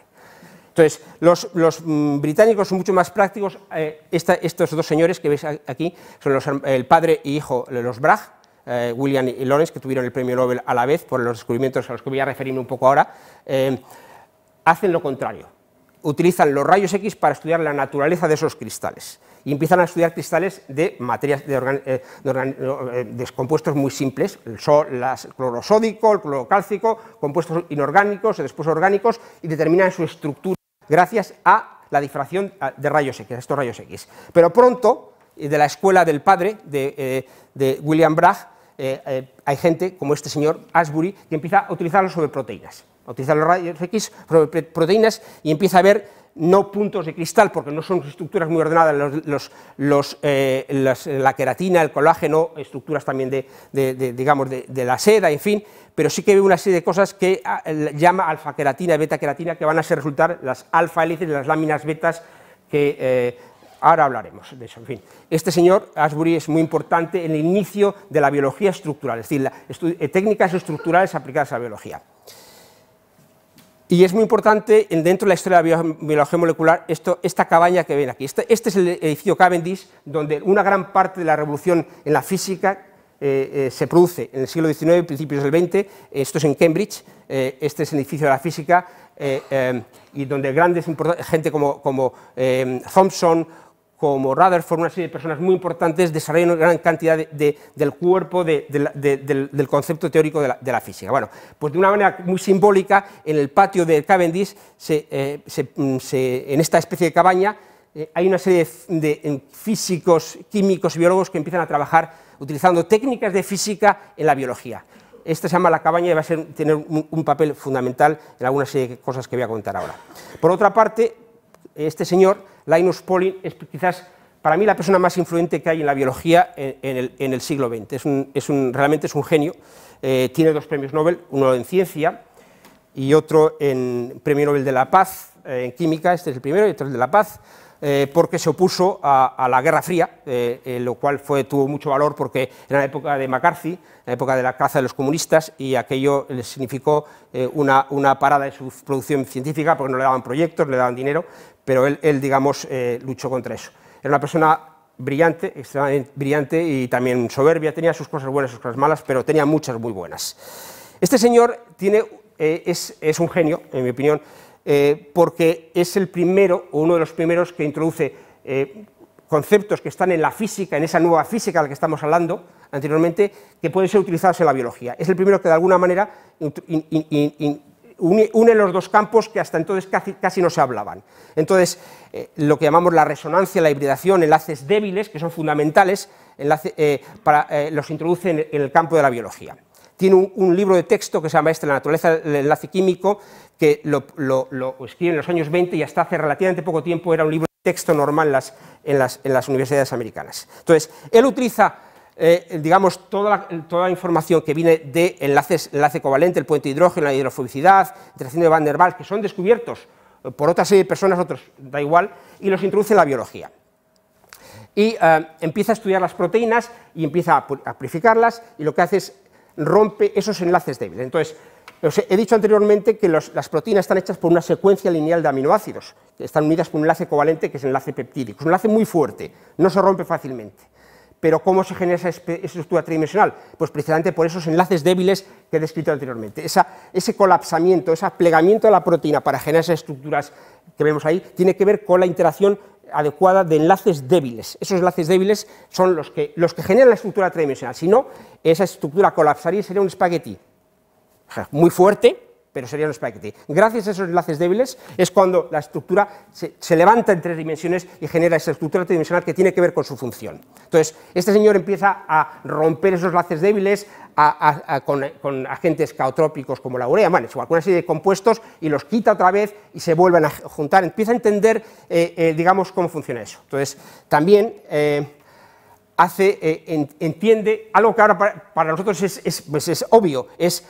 Entonces, los, los mm, británicos son mucho más prácticos, eh, estos dos señores que veis aquí, son el padre y hijo, de los Bragg, eh, William y Lawrence, que tuvieron el premio Nobel a la vez por los descubrimientos a los que voy a referirme un poco ahora, eh, hacen lo contrario. Utilizan los rayos X para estudiar la naturaleza de esos cristales y empiezan a estudiar cristales de materias de eh, descompuestos muy simples, el, el clorosódico, el clorocálcico, compuestos inorgánicos y después orgánicos y determinan su estructura gracias a la difracción de rayos X, estos rayos X. Pero pronto, de la escuela del padre de, de William Bragg, eh, eh, hay gente como este señor Asbury que empieza a utilizarlo sobre proteínas, a utilizar los rayos X sobre proteínas y empieza a ver no puntos de cristal, porque no son estructuras muy ordenadas, los, eh, la queratina, el colágeno, estructuras también de, digamos, de, la seda, en fin, pero sí que ve una serie de cosas que ah, llama alfa-queratina, y beta-queratina, que van a ser resultar las alfa-hélices, las láminas betas que... Ahora hablaremos de eso. En fin, este señor, Ashbury, es muy importante en el inicio de la biología estructural, es decir, eh, técnicas estructurales aplicadas a la biología. Y es muy importante dentro de la historia de la biología molecular esto, esta cabaña que ven aquí. Este, este, es el edificio Cavendish, donde una gran parte de la revolución en la física eh, eh, se produce en el siglo XIX, principios del XX. Esto es en Cambridge, este es el edificio de la física, y donde grandes gente como, como Thompson como Rutherford, una serie de personas muy importantes, desarrollan una gran cantidad del cuerpo, del, concepto teórico de la, física. Bueno, pues de una manera muy simbólica, en el patio de Cavendish, eh, mm, en esta especie de cabaña, eh, hay una serie de, físicos, químicos y biólogos que empiezan a trabajar utilizando técnicas de física en la biología. Esta se llama la cabaña y va a ser, tener un, papel fundamental en algunas serie de cosas que voy a contar ahora. Por otra parte, este señor, Linus Pauling, es quizás para mí la persona más influyente que hay en la biología en, el, siglo XX. realmente es un genio. Eh, tiene dos premios Nobel, uno en ciencia y otro en Premio Nobel de la Paz, eh, en química, este es el primero, y otro el de la Paz, eh, porque se opuso a, la Guerra Fría, lo cual tuvo mucho valor porque era la época de McCarthy, la época de la caza de los comunistas, y aquello le significó una, una, parada en su producción científica porque no le daban proyectos, le daban dinero, pero él, digamos, eh, luchó contra eso. Era una persona brillante, extremadamente brillante y también soberbia, tenía sus cosas buenas, sus cosas malas, pero tenía muchas muy buenas. Este señor tiene, eh, es, un genio, en mi opinión, eh, porque es el primero, o uno de los primeros que introduce conceptos que están en la física, en esa nueva física de la que estamos hablando anteriormente, que pueden ser utilizados en la biología. Es el primero que de alguna manera une, los dos campos que hasta entonces casi, casi no se hablaban. Entonces, eh, lo que llamamos la resonancia, la hibridación, enlaces débiles, que son fundamentales, eh, para, eh, los introduce en, el campo de la biología. Tiene un, libro de texto que se llama este, La naturaleza del enlace químico, que lo, escribe en los años 20 y hasta hace relativamente poco tiempo era un libro de texto normal las, en las universidades americanas. Entonces, él utiliza eh, digamos, toda la, información que viene de enlaces, enlace covalente, el puente hidrógeno, la hidrofobicidad, interacción de Van der Waals, que son descubiertos eh, por otra serie de personas, otros, da igual, y los introduce en la biología. Y eh, empieza a estudiar las proteínas y empieza a amplificarlas y lo que hace es rompe esos enlaces débiles. Entonces, he dicho anteriormente que las proteínas están hechas por una secuencia lineal de aminoácidos, que están unidas por un enlace covalente que es el enlace peptídico. Es un enlace muy fuerte, no se rompe fácilmente. Pero ¿cómo se genera esa estructura tridimensional? Pues precisamente por esos enlaces débiles que he descrito anteriormente. ese colapsamiento, ese plegamiento de la proteína para generar esas estructuras que vemos ahí, tiene que ver con la interacción adecuada de enlaces débiles. Esos enlaces débiles son los que, los que generan la estructura tridimensional. Si no, esa estructura colapsaría y sería un espagueti muy fuerte, pero serían los spaghetti. Gracias a esos enlaces débiles es cuando la estructura se, levanta en tres dimensiones y genera esa estructura tridimensional que tiene que ver con su función. Entonces, este señor empieza a romper esos enlaces débiles con, agentes caotrópicos como la urea, bueno, o alguna serie de compuestos y los quita otra vez y se vuelven a juntar. Empieza a entender, eh, eh, digamos, cómo funciona eso. Entonces, también... Eh, hace, entiende algo que ahora para, nosotros es, pues es obvio, es que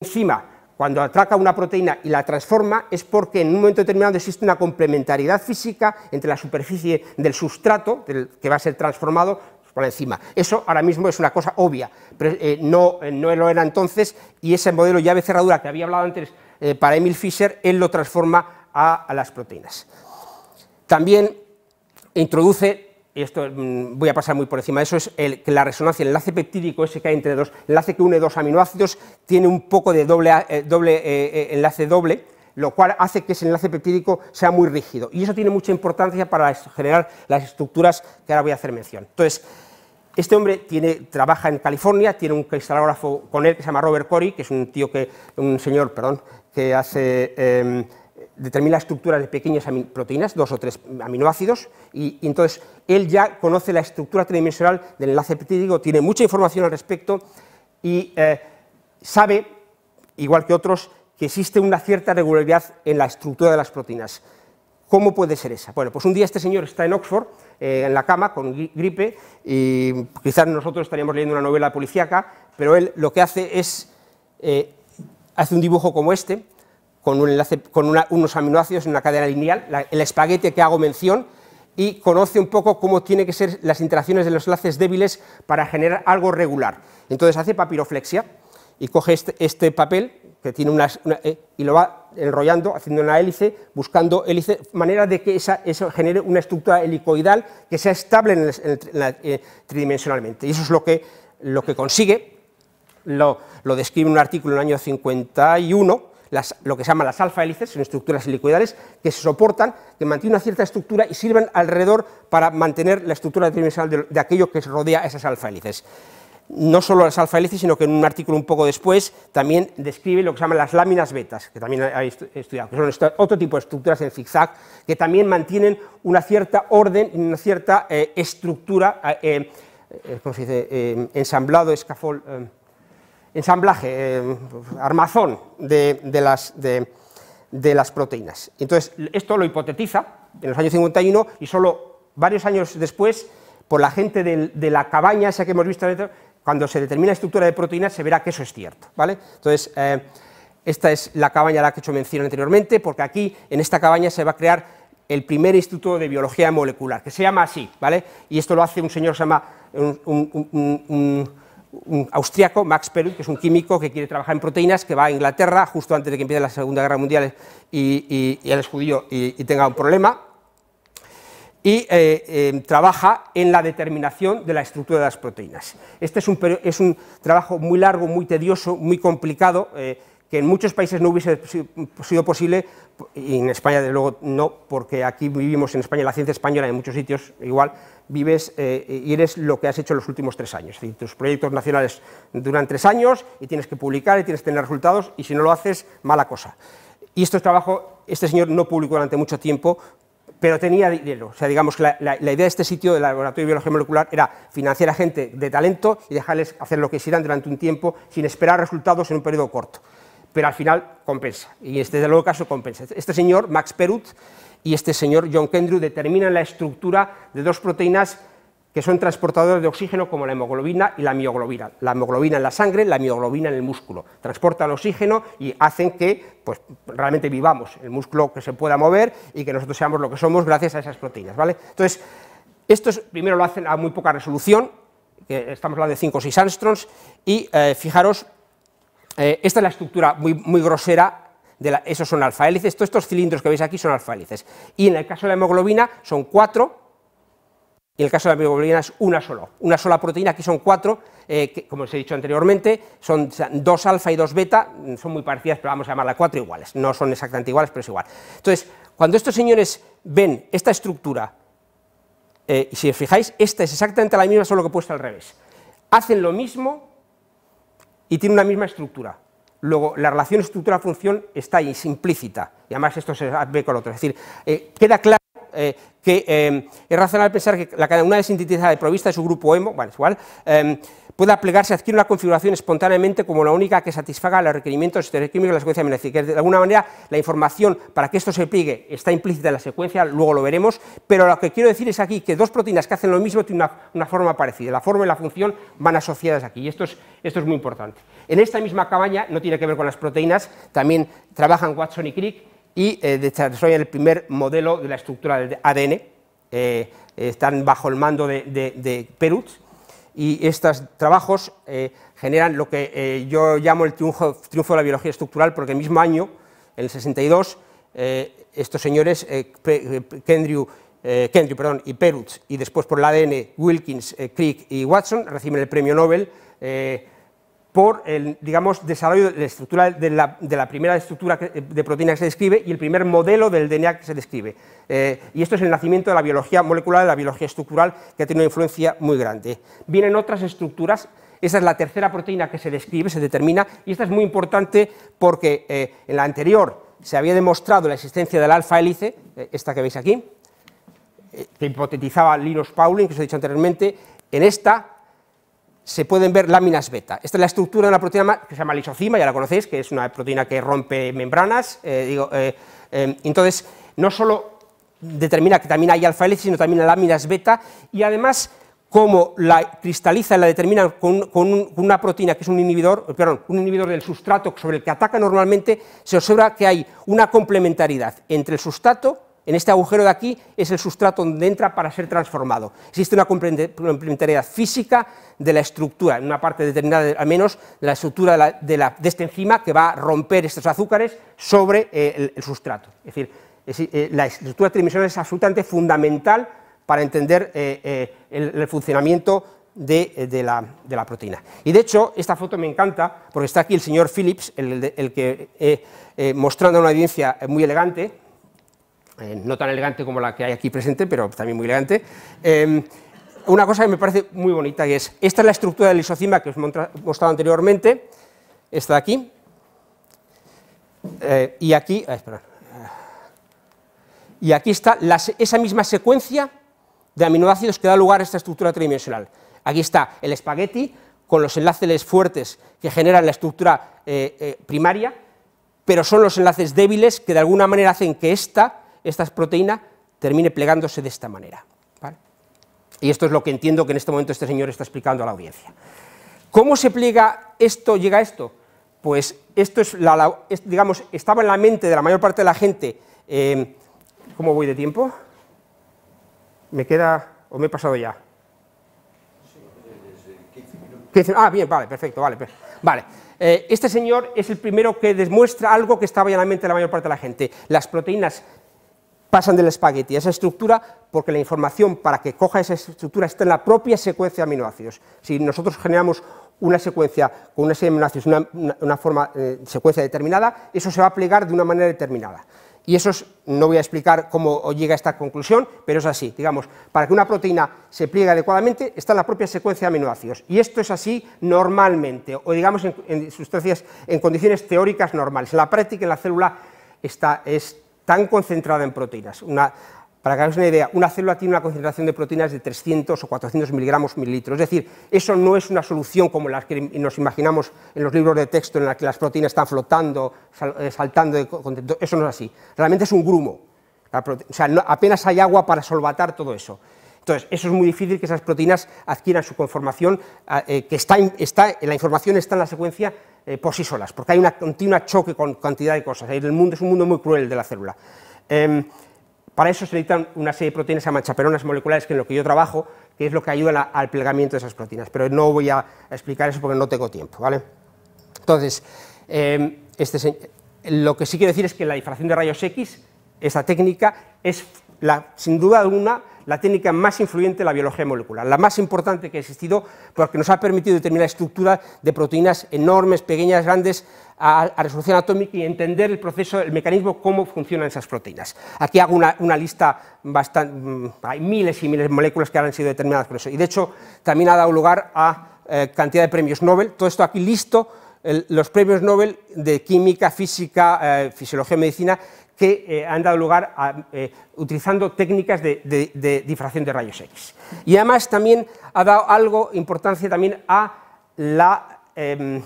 encima cuando atraca una proteína y la transforma es porque en un momento determinado existe una complementariedad física entre la superficie del sustrato, que va a ser transformado, por encima. Eso ahora mismo es una cosa obvia, pero eh, no, eh, no, lo era entonces y ese modelo llave-cerradura que había hablado antes eh, para Emil Fischer, él lo transforma a las proteínas. También introduce y esto mm, voy a pasar muy por encima, eso es que la resonancia, el enlace peptídico ese que hay entre dos, el enlace que une dos aminoácidos, tiene un poco de doble, eh, doble eh, eh, enlace doble, lo cual hace que ese enlace peptídico sea muy rígido. Y eso tiene mucha importancia para generar las estructuras que ahora voy a hacer mención. Entonces, este hombre tiene, trabaja en California, tiene un cristalógrafo con él que se llama Robert Corey, que es un tío que, un señor, perdón, que hace... Em, determina la estructura de pequeñas proteínas, dos o tres aminoácidos, y, entonces él ya conoce la estructura tridimensional del enlace peptídico, tiene mucha información al respecto y eh, sabe, igual que otros, que existe una cierta regularidad en la estructura de las proteínas. ¿Cómo puede ser esa? Bueno, pues un día este señor está en Oxford, eh, en la cama, con gripe, y quizás nosotros estaríamos leyendo una novela policíaca, pero él lo que hace es, eh, hace un dibujo como este, con, un enlace, con unos aminoácidos en una cadena lineal, el espaguete que hago mención, y conoce un poco cómo tienen que ser las interacciones de los enlaces débiles para generar algo regular. Entonces hace papiroflexia y coge este, este papel que tiene una, eh, y lo va enrollando, haciendo una hélice, buscando hélice, manera de que eso genere una estructura helicoidal que sea estable en el, eh, tridimensionalmente. Y eso es lo que, lo que consigue, lo, describe un artículo en el año 51, lo que se llaman las alfa hélices, son estructuras helicoidales que se soportan, que mantienen una cierta estructura y sirven alrededor para mantener la estructura tridimensional de, aquello que rodea esas alfa hélices no solo las alfa hélices, sino que en un artículo un poco después también describe lo que se llaman las láminas betas, que también hay estudiado, que son este otro tipo de estructuras en zigzag que también mantienen una cierta orden, y una cierta eh, estructura, eh, eh, ¿cómo se dice?, eh, ensamblado, escafol ensamblaje, eh, armazón de, las, de, las, proteínas. Entonces, esto lo hipotetiza en los años 51 y solo varios años después, por la gente de la cabaña esa que hemos visto, cuando se determina la estructura de proteínas, se verá que eso es cierto. ¿vale? Entonces, eh, esta es la cabaña a la que he hecho mención anteriormente, porque aquí, en esta cabaña, se va a crear el primer instituto de biología molecular, que se llama así, ¿vale? Y esto lo hace un señor se llama un, un austriaco, Max Perut, que es un químico que quiere trabajar en proteínas, que va a Inglaterra justo antes de que empiece la Segunda Guerra Mundial y, él es judío y, tenga un problema, y eh, em, trabaja en la determinación de la estructura de las proteínas. Este es un, es un trabajo muy largo, muy tedioso, muy complicado. Eh, que en muchos países no hubiese sido posible, y en España desde luego no, porque aquí vivimos en España, la ciencia española en muchos sitios igual, vives eh, y eres lo que has hecho en los últimos tres años. Es tus proyectos nacionales duran tres años y tienes que publicar y tienes que tener resultados y si no lo haces, mala cosa. Y este trabajo, este señor no publicó durante mucho tiempo, pero tenía dinero. O sea, digamos que la, idea de este sitio, del Laboratorio de Biología Molecular, era financiar a gente de talento y dejarles hacer lo que quisieran durante un tiempo sin esperar resultados en un periodo corto pero al final compensa, y este desde luego caso compensa. Este señor, Max Perut, y este señor, John Kendrew, determinan la estructura de dos proteínas que son transportadores de oxígeno como la hemoglobina y la mioglobina. La hemoglobina en la sangre, la mioglobina en el músculo. Transportan oxígeno y hacen que pues, realmente vivamos, el músculo que se pueda mover y que nosotros seamos lo que somos gracias a esas proteínas. ¿vale? Entonces, esto primero lo hacen a muy poca resolución, que estamos hablando de 5 o 6 Armstrongs, y eh, fijaros eh, esta es la estructura muy, muy grosera de la, esos son alfahélices, todos estos cilindros que veis aquí son alfa-hélices. Y en el caso de la hemoglobina son cuatro, y en el caso de la hemoglobina es una sola, una sola proteína, aquí son cuatro, eh, que, como os he dicho anteriormente, son dos alfa y dos beta, son muy parecidas, pero vamos a llamarla cuatro iguales, no son exactamente iguales, pero es igual. Entonces, cuando estos señores ven esta estructura, eh, y si os fijáis, esta es exactamente la misma, solo que puesta al revés, hacen lo mismo y tiene una misma estructura. Luego, la relación estructura-función está ahí, es implícita, y además esto se ve con otro. Es decir, eh, queda claro. Eh, que em, es razonable pensar que la cadena, una vez sintetizada y provista de su grupo hemo, bueno, es igual, em, pueda plegarse a una configuración espontáneamente como la única que satisfaga los requerimientos estereoquímicos de la secuencia aminoácida. Que de alguna manera la información para que esto se pliegue está implícita en la secuencia, luego lo veremos, pero lo que quiero decir es aquí que dos proteínas que hacen lo mismo tienen una, forma parecida. La forma y la función van asociadas aquí y esto es, esto es muy importante. En esta misma cabaña, no tiene que ver con las proteínas, también trabajan Watson y Crick, y eh, desarrollan el primer modelo de la estructura del ADN. Eh, están bajo el mando de, Perutz y estos trabajos eh, generan lo que yo llamo el triunfo, de la biología estructural porque el mismo año, en el 62, estos señores, Kendrew, Kendrew perdón, y Perutz, y después por el ADN Wilkins, Crick y Watson, reciben el premio Nobel por el desarrollo de la, estructura, de, la, primera estructura de proteína que se describe y el primer modelo del DNA que se describe. Eh, y esto es el nacimiento de la biología molecular, de la biología estructural, que ha tenido una influencia muy grande. Vienen otras estructuras, esa es la tercera proteína que se describe, se determina, y esta es muy importante porque eh, en la anterior se había demostrado la existencia del alfa hélice, eh, esta que veis aquí, que hipotetizaba Linus Pauling, que os he dicho anteriormente, en esta se pueden ver láminas beta. Esta es la estructura de una proteína que se llama lisocima, ya la conocéis, que es una proteína que rompe membranas. Eh, eh, eh, entonces, no solo determina que también hay alfa sino también láminas beta, y además, como la cristaliza y la determina con, una proteína que es un inhibidor, perdón, un inhibidor del sustrato sobre el que ataca normalmente, se observa que hay una complementariedad entre el sustrato en este agujero de aquí es el sustrato donde entra para ser transformado. Existe una complementariedad física de la estructura, en una parte determinada al menos, la estructura de, esta enzima que va a romper estos azúcares sobre eh, el, sustrato. Es decir, eh, la estructura tridimensional es absolutamente fundamental para entender eh, el, funcionamiento de, la, proteína. Y de hecho, esta foto me encanta porque está aquí el señor Phillips, el, el que mostrando una evidencia muy elegante, eh, no tan elegante como la que hay aquí presente, pero también muy elegante. Em, una cosa que me parece muy bonita es, esta es la estructura del isocima que os he mostrado anteriormente, esta de aquí, eh, y aquí, ah, y aquí está esa misma secuencia de aminoácidos que da lugar a esta estructura tridimensional. Aquí está el espagueti con los enlaces fuertes que generan la estructura eh, primaria, pero son los enlaces débiles que de alguna manera hacen que esta esta proteína termine plegándose de esta manera. Y esto es lo que entiendo que en este momento este señor está explicando a la audiencia. ¿Cómo se pliega esto, llega a esto? Pues esto es, la, digamos, estaba en la mente de la mayor parte de la gente. Eh, ¿Cómo voy de tiempo? ¿Me queda o me he pasado ya? Ah, bien, vale, perfecto, vale. vale. Eh, este señor es el primero que demuestra algo que estaba en la mente de la mayor parte de la gente. Las proteínas pasan del espagueti a esa estructura porque la información para que coja esa estructura está en la propia secuencia de aminoácidos. Si nosotros generamos una secuencia con una serie de aminoácidos, una, forma, eh, secuencia determinada, eso se va a plegar de una manera determinada. Y eso no voy a explicar cómo llega a esta conclusión, pero es así. Digamos, para que una proteína se pliegue adecuadamente está en la propia secuencia de aminoácidos. Y esto es así normalmente, o digamos en, sustancias, en condiciones teóricas normales. En la práctica, en la célula, está, es tan concentrada en proteínas. para que hagáis una idea, una célula tiene una concentración de proteínas de 300 o 400 miligramos mililitros. Es decir, eso no es una solución como las que nos imaginamos en los libros de texto en la que las proteínas están flotando, eh, saltando. eso no es así. Realmente es un grumo. o sea, apenas hay agua para solvatar todo eso. Entonces, eso es muy difícil que esas proteínas adquieran su conformación, ah, eh, que la información está en la secuencia eh, por sí solas, porque hay un continuo choque con cantidad de cosas. El mundo es un mundo muy cruel de la célula. Em, para eso se necesitan una serie de proteínas, a chaperonas moleculares, que en lo que yo trabajo, que es lo que ayuda al plegamiento de esas proteínas. Pero no voy a explicar eso porque no tengo tiempo, ¿vale? Entonces, em, este lo que sí quiero decir es que la difracción de rayos X, esta técnica, es sin duda alguna la técnica más influyente de la biología molecular, la más importante que ha existido porque nos ha permitido determinar la estructura de proteínas enormes, pequeñas, grandes, a, resolución atómica y entender el proceso, el mecanismo, cómo funcionan esas proteínas. Aquí hago una, lista, bastante, mm, hay miles y miles de moléculas que han sido determinadas por eso. Y de hecho, también ha dado lugar a eh, cantidad de premios Nobel. Todo esto aquí listo, los premios Nobel de química, física, eh, fisiología fisiología, medicina, que eh, han dado lugar eh, utilizando técnicas de, difracción de rayos X. Y además también ha dado algo importancia también a la, em,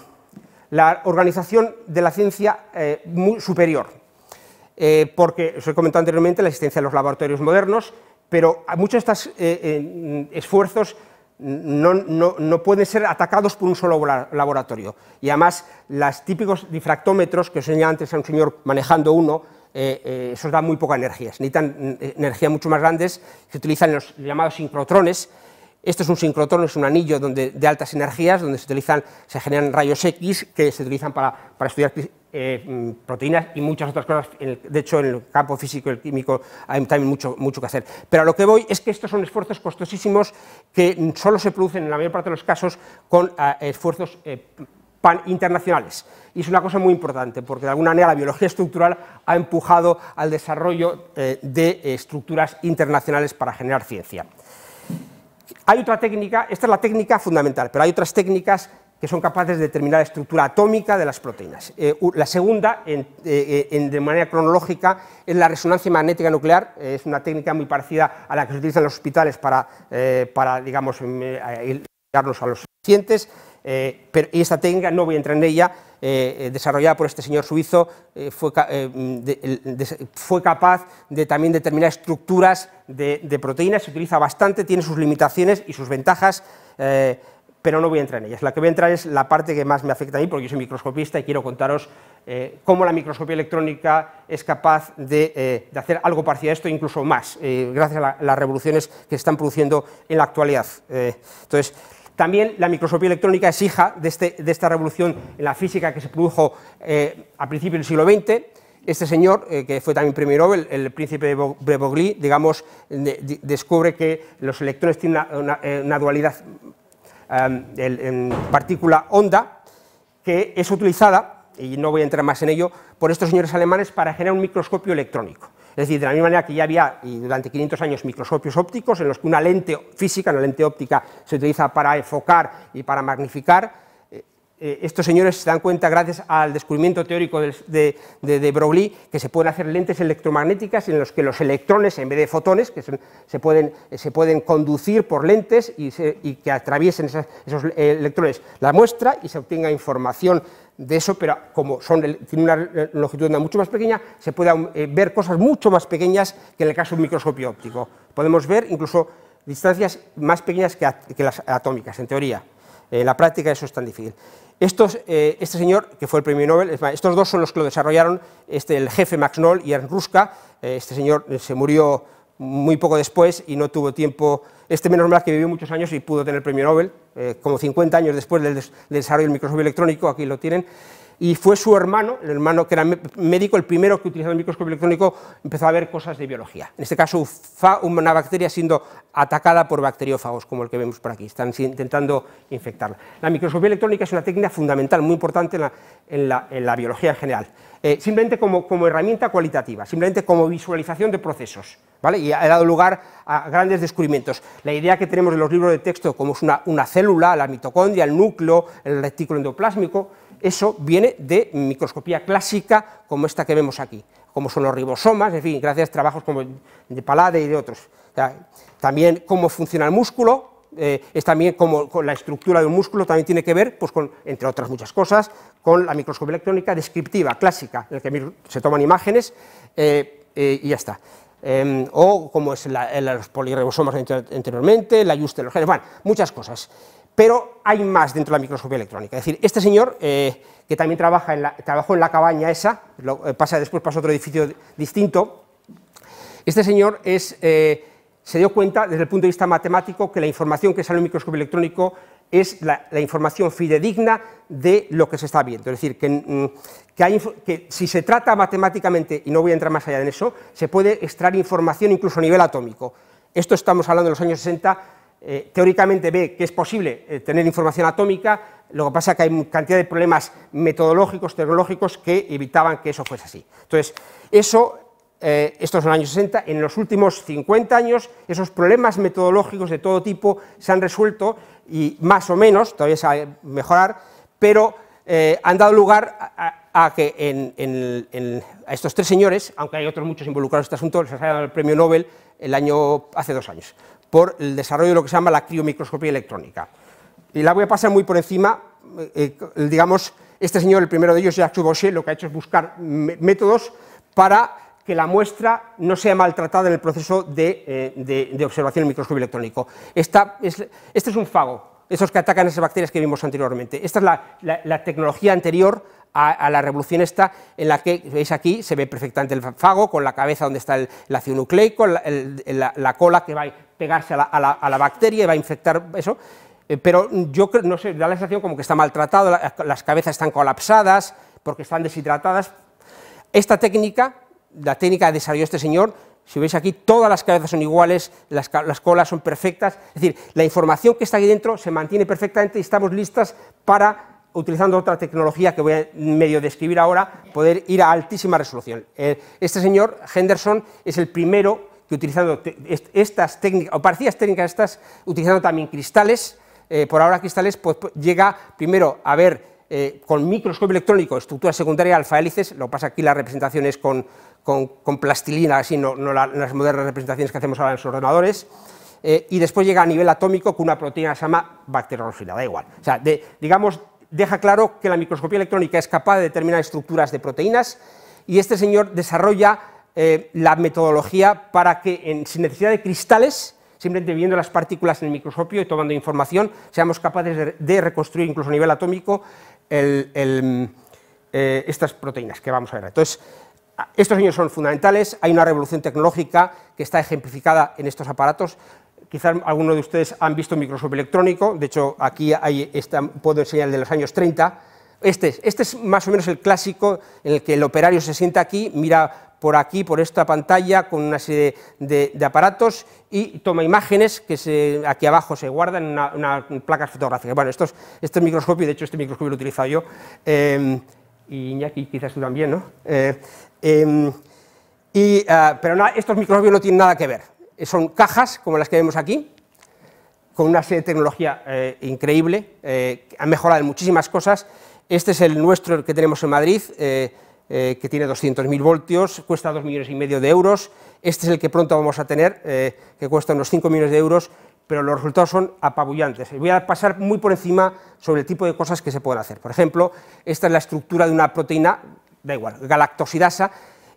organización de la ciencia eh, muy superior, porque os he comentado anteriormente la existencia de los laboratorios modernos, pero muchos de estos esfuerzos no, pueden ser atacados por un solo laboratorio. Y además, los típicos difractómetros que os señalaba antes a un señor manejando uno, eh, eh, eso da muy poca energía, se necesitan mm, eh, energía mucho más grandes, se utilizan los llamados sincrotrones, esto es un sincrotrón, es un anillo donde, de altas energías, donde se, utilizan, se generan rayos X que se utilizan para, estudiar mm, proteínas y muchas otras cosas. de hecho, en el campo físico y el químico hay también mucho, mucho que hacer. Pero a lo que voy es que estos son esfuerzos costosísimos que solo se producen en la mayor parte de los casos con ah, esfuerzos internacionales. Y es una cosa muy importante, porque de alguna manera la biología estructural ha empujado al desarrollo eh, de estructuras internacionales para generar ciencia. Hay otra técnica, esta es la técnica fundamental, pero hay otras técnicas que son capaces de determinar la estructura atómica de las proteínas. Eh, la segunda, eh, en, de manera cronológica, es la resonancia magnética nuclear. es una técnica muy parecida a la que se utiliza en los hospitales para, digamos, em, a los pacientes. Eh, pero, y esta técnica, no voy a entrar en ella, eh, eh, desarrollada por este señor suizo, fue, fue, capaz de también determinar estructuras de, proteínas, se utiliza bastante, tiene sus limitaciones y sus ventajas, pero no voy a entrar en ellas. La que voy a entrar es la parte que más me afecta a mí, porque yo soy microscopista y quiero contaros cómo la microscopía electrónica es capaz de, hacer algo parecido a esto, incluso más, gracias a las revoluciones que se están produciendo en la actualidad. entonces, también la microscopía electrónica es hija este, de, esta revolución en la física que se produjo eh, a principios del siglo XX. Este señor, eh, que fue también premio Nobel, el príncipe de Broglie, digamos, descubre que los electrones tienen una, eh, dualidad em, en partícula onda que es utilizada, y no voy a entrar más en ello, por estos señores alemanes para generar un microscopio electrónico. Es decir, de la misma manera que ya había y durante 500 años microscopios ópticos en los que una lente física, una lente óptica, se utiliza para enfocar y para magnificar, eh, estos señores se dan cuenta, gracias al descubrimiento teórico de, de, Broglie, que se pueden hacer lentes electromagnéticas en los que los electrones, en vez de fotones, que se, pueden, eh, se, pueden, conducir por lentes y, que atraviesen esos eh, electrones la muestra y se obtenga información de eso, pero como son, tiene una longitud de onda mucho más pequeña, se pueden ver cosas mucho más pequeñas que en el caso de un microscopio óptico. Podemos ver incluso distancias más pequeñas que las atómicas, en teoría. En la práctica eso es tan difícil. Estos, eh, este señor, que fue el premio Nobel, estos dos son los que lo desarrollaron, este, el jefe Max Noll y Ernst Ruska. Eh, este señor eh, se murió muy poco después y no tuvo tiempo, este menos mal que vivió muchos años y pudo tener el premio Nobel, como 50 años después del, del desarrollo del microscopio electrónico, aquí lo tienen y fue su hermano, el hermano que era médico, el primero que utilizó el microscopio electrónico empezó a ver cosas de biología. En este caso, una bacteria siendo atacada por bacteriófagos, como el que vemos por aquí, están intentando infectarla. La microscopía electrónica es una técnica fundamental, muy importante en la, biología en general, eh, simplemente como, herramienta cualitativa, simplemente como visualización de procesos. y ha dado lugar a grandes descubrimientos. La idea que tenemos en los libros de texto, como es una, una célula, la mitocondria, el núcleo, el retículo endoplásmico, eso viene de microscopía clásica como esta que vemos aquí, como son los ribosomas, en fin, gracias a trabajos como de Palade y de otros. también cómo funciona el músculo, eh, es también como con la estructura de un músculo, también tiene que ver, pues con, entre otras muchas cosas, con la microscopía electrónica descriptiva, clásica, en la que se toman imágenes eh, eh, y ya está. Em, o como es los polirribosomas anteriormente, el ajuste de los genes, bueno, muchas cosas. Pero hay más dentro de la microscopía electrónica. Es decir, este señor, eh, que también trabajó en la cabaña esa, eh, después pasa a otro edificio distinto, este señor eh, se dio cuenta desde el punto de vista matemático que la información que sale en un microscopio electrónico es la, información fidedigna de lo que se está viendo. Es decir, que, mm, que, si se trata matemáticamente, y no voy a entrar más allá en eso, se puede extraer información incluso a nivel atómico. Esto estamos hablando de los años 60 eh, teóricamente ve que es posible eh, tener información atómica, lo que pasa es que hay cantidad de problemas metodológicos, tecnológicos, que evitaban que eso fuese así. Entonces, eso, eh, estos son años 60, en los últimos 50 años, esos problemas metodológicos de todo tipo se han resuelto y más o menos, todavía se va a mejorar, pero eh, han dado lugar a, que a estos tres señores, aunque hay otros muchos involucrados en este asunto, les haya dado el premio Nobel el año, hace dos años por el desarrollo de lo que se llama la criomicroscopía electrónica. Y la voy a pasar muy por encima, eh, eh, digamos, este señor, el primero de ellos, Jacques Boucher, lo que ha hecho es buscar métodos para que la muestra no sea maltratada en el proceso de, eh, observación del microscopio electrónico. Esta este es un fago, esos que atacan esas bacterias que vimos anteriormente. Esta es la tecnología anterior a, la revolución esta en la que, veis aquí, se ve perfectamente el fago, con la cabeza donde está el, ácido nucleico, la, cola que va a pegarse a la, bacteria y va a infectar eso, eh, pero yo creo, no sé, da la sensación como que está maltratado, las cabezas están colapsadas porque están deshidratadas. Esta técnica, la técnica que desarrolló este señor, si veis aquí, todas las cabezas son iguales, las, las, colas son perfectas, es decir, la información que está aquí dentro se mantiene perfectamente y estamos listas para utilizando otra tecnología que voy a medio describir ahora, poder ir a altísima resolución. Eh, este señor, Henderson, es el primero que utilizando estas técnicas, o parecidas técnicas estas, utilizando también cristales, eh, por ahora cristales, pues, pues llega primero a ver eh, con microscopio electrónico estructura secundaria alfa hélices, lo pasa aquí la representación es con, con, plastilina, así no, las modernas representaciones que hacemos ahora en los ordenadores, y después llega a nivel atómico con una proteína que se llama bacterorgina, da igual. O sea, de, digamos, deja claro que la microscopía electrónica es capaz de determinar estructuras de proteínas y este señor desarrolla eh, la metodología para que, sin necesidad de cristales, simplemente viendo las partículas en el microscopio y tomando información, seamos capaces de, reconstruir incluso a nivel atómico eh, estas proteínas que vamos a ver. Entonces, estos señores son fundamentales, hay una revolución tecnológica que está ejemplificada en estos aparatos. Quizás algunos de ustedes han visto un microscopio electrónico, de hecho aquí hay esta, puedo enseñar el de los años 30. Este, este es más o menos el clásico en el que el operario se sienta aquí, mira por aquí, por esta pantalla, con una serie de, aparatos y toma imágenes que aquí abajo se guardan en una, placas fotográficas. Bueno, estos, este microscopio, de hecho este microscopio lo he utilizado yo, em, y Iñaki quizás tú también, ¿no? Eh, em, ah, pero no, estos microscopios no tienen nada que ver. Eh, son cajas como las que vemos aquí, con una serie de tecnología eh, increíble, eh, han mejorado en muchísimas cosas. Este es el nuestro que tenemos en Madrid, que tiene 200.000 voltios, cuesta 2 millones y medio de euros. Este es el que pronto vamos a tener, que cuesta unos 5 millones de euros, pero los resultados son apabullantes. Voy a pasar muy por encima sobre el tipo de cosas que se pueden hacer. Por ejemplo, esta es la estructura de una proteína, da igual, galactosidasa,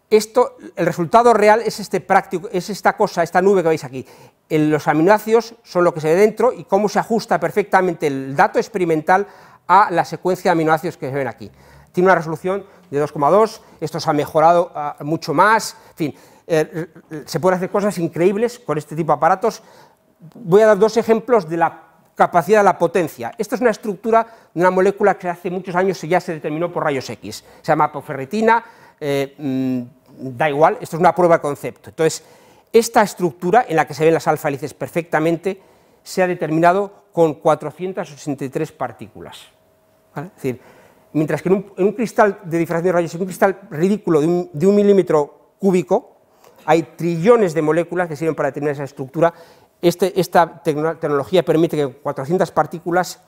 esto, el resultado real es, este práctico, es esta cosa, esta nube que veis aquí. los aminoácidos son lo que se ve dentro y cómo se ajusta perfectamente el dato experimental a la secuencia de aminoácidos que se ven aquí. Tiene una resolución de 2,2, esto se ha mejorado ah, mucho más, en fin, eh, se pueden hacer cosas increíbles con este tipo de aparatos. Voy a dar dos ejemplos de la capacidad de la potencia. Esta es una estructura de una molécula que hace muchos años ya se determinó por rayos X, se llama poferritina... Eh, mm, da igual, esto es una prueba de concepto. Entonces, esta estructura en la que se ven las alfa hélices perfectamente se ha determinado con 483 partículas. Es decir, mientras que en un, cristal de difracción de rayos, en un cristal ridículo de un, milímetro cúbico, hay trillones de moléculas que sirven para determinar esa estructura. Este, esta tecnología permite que 400 partículas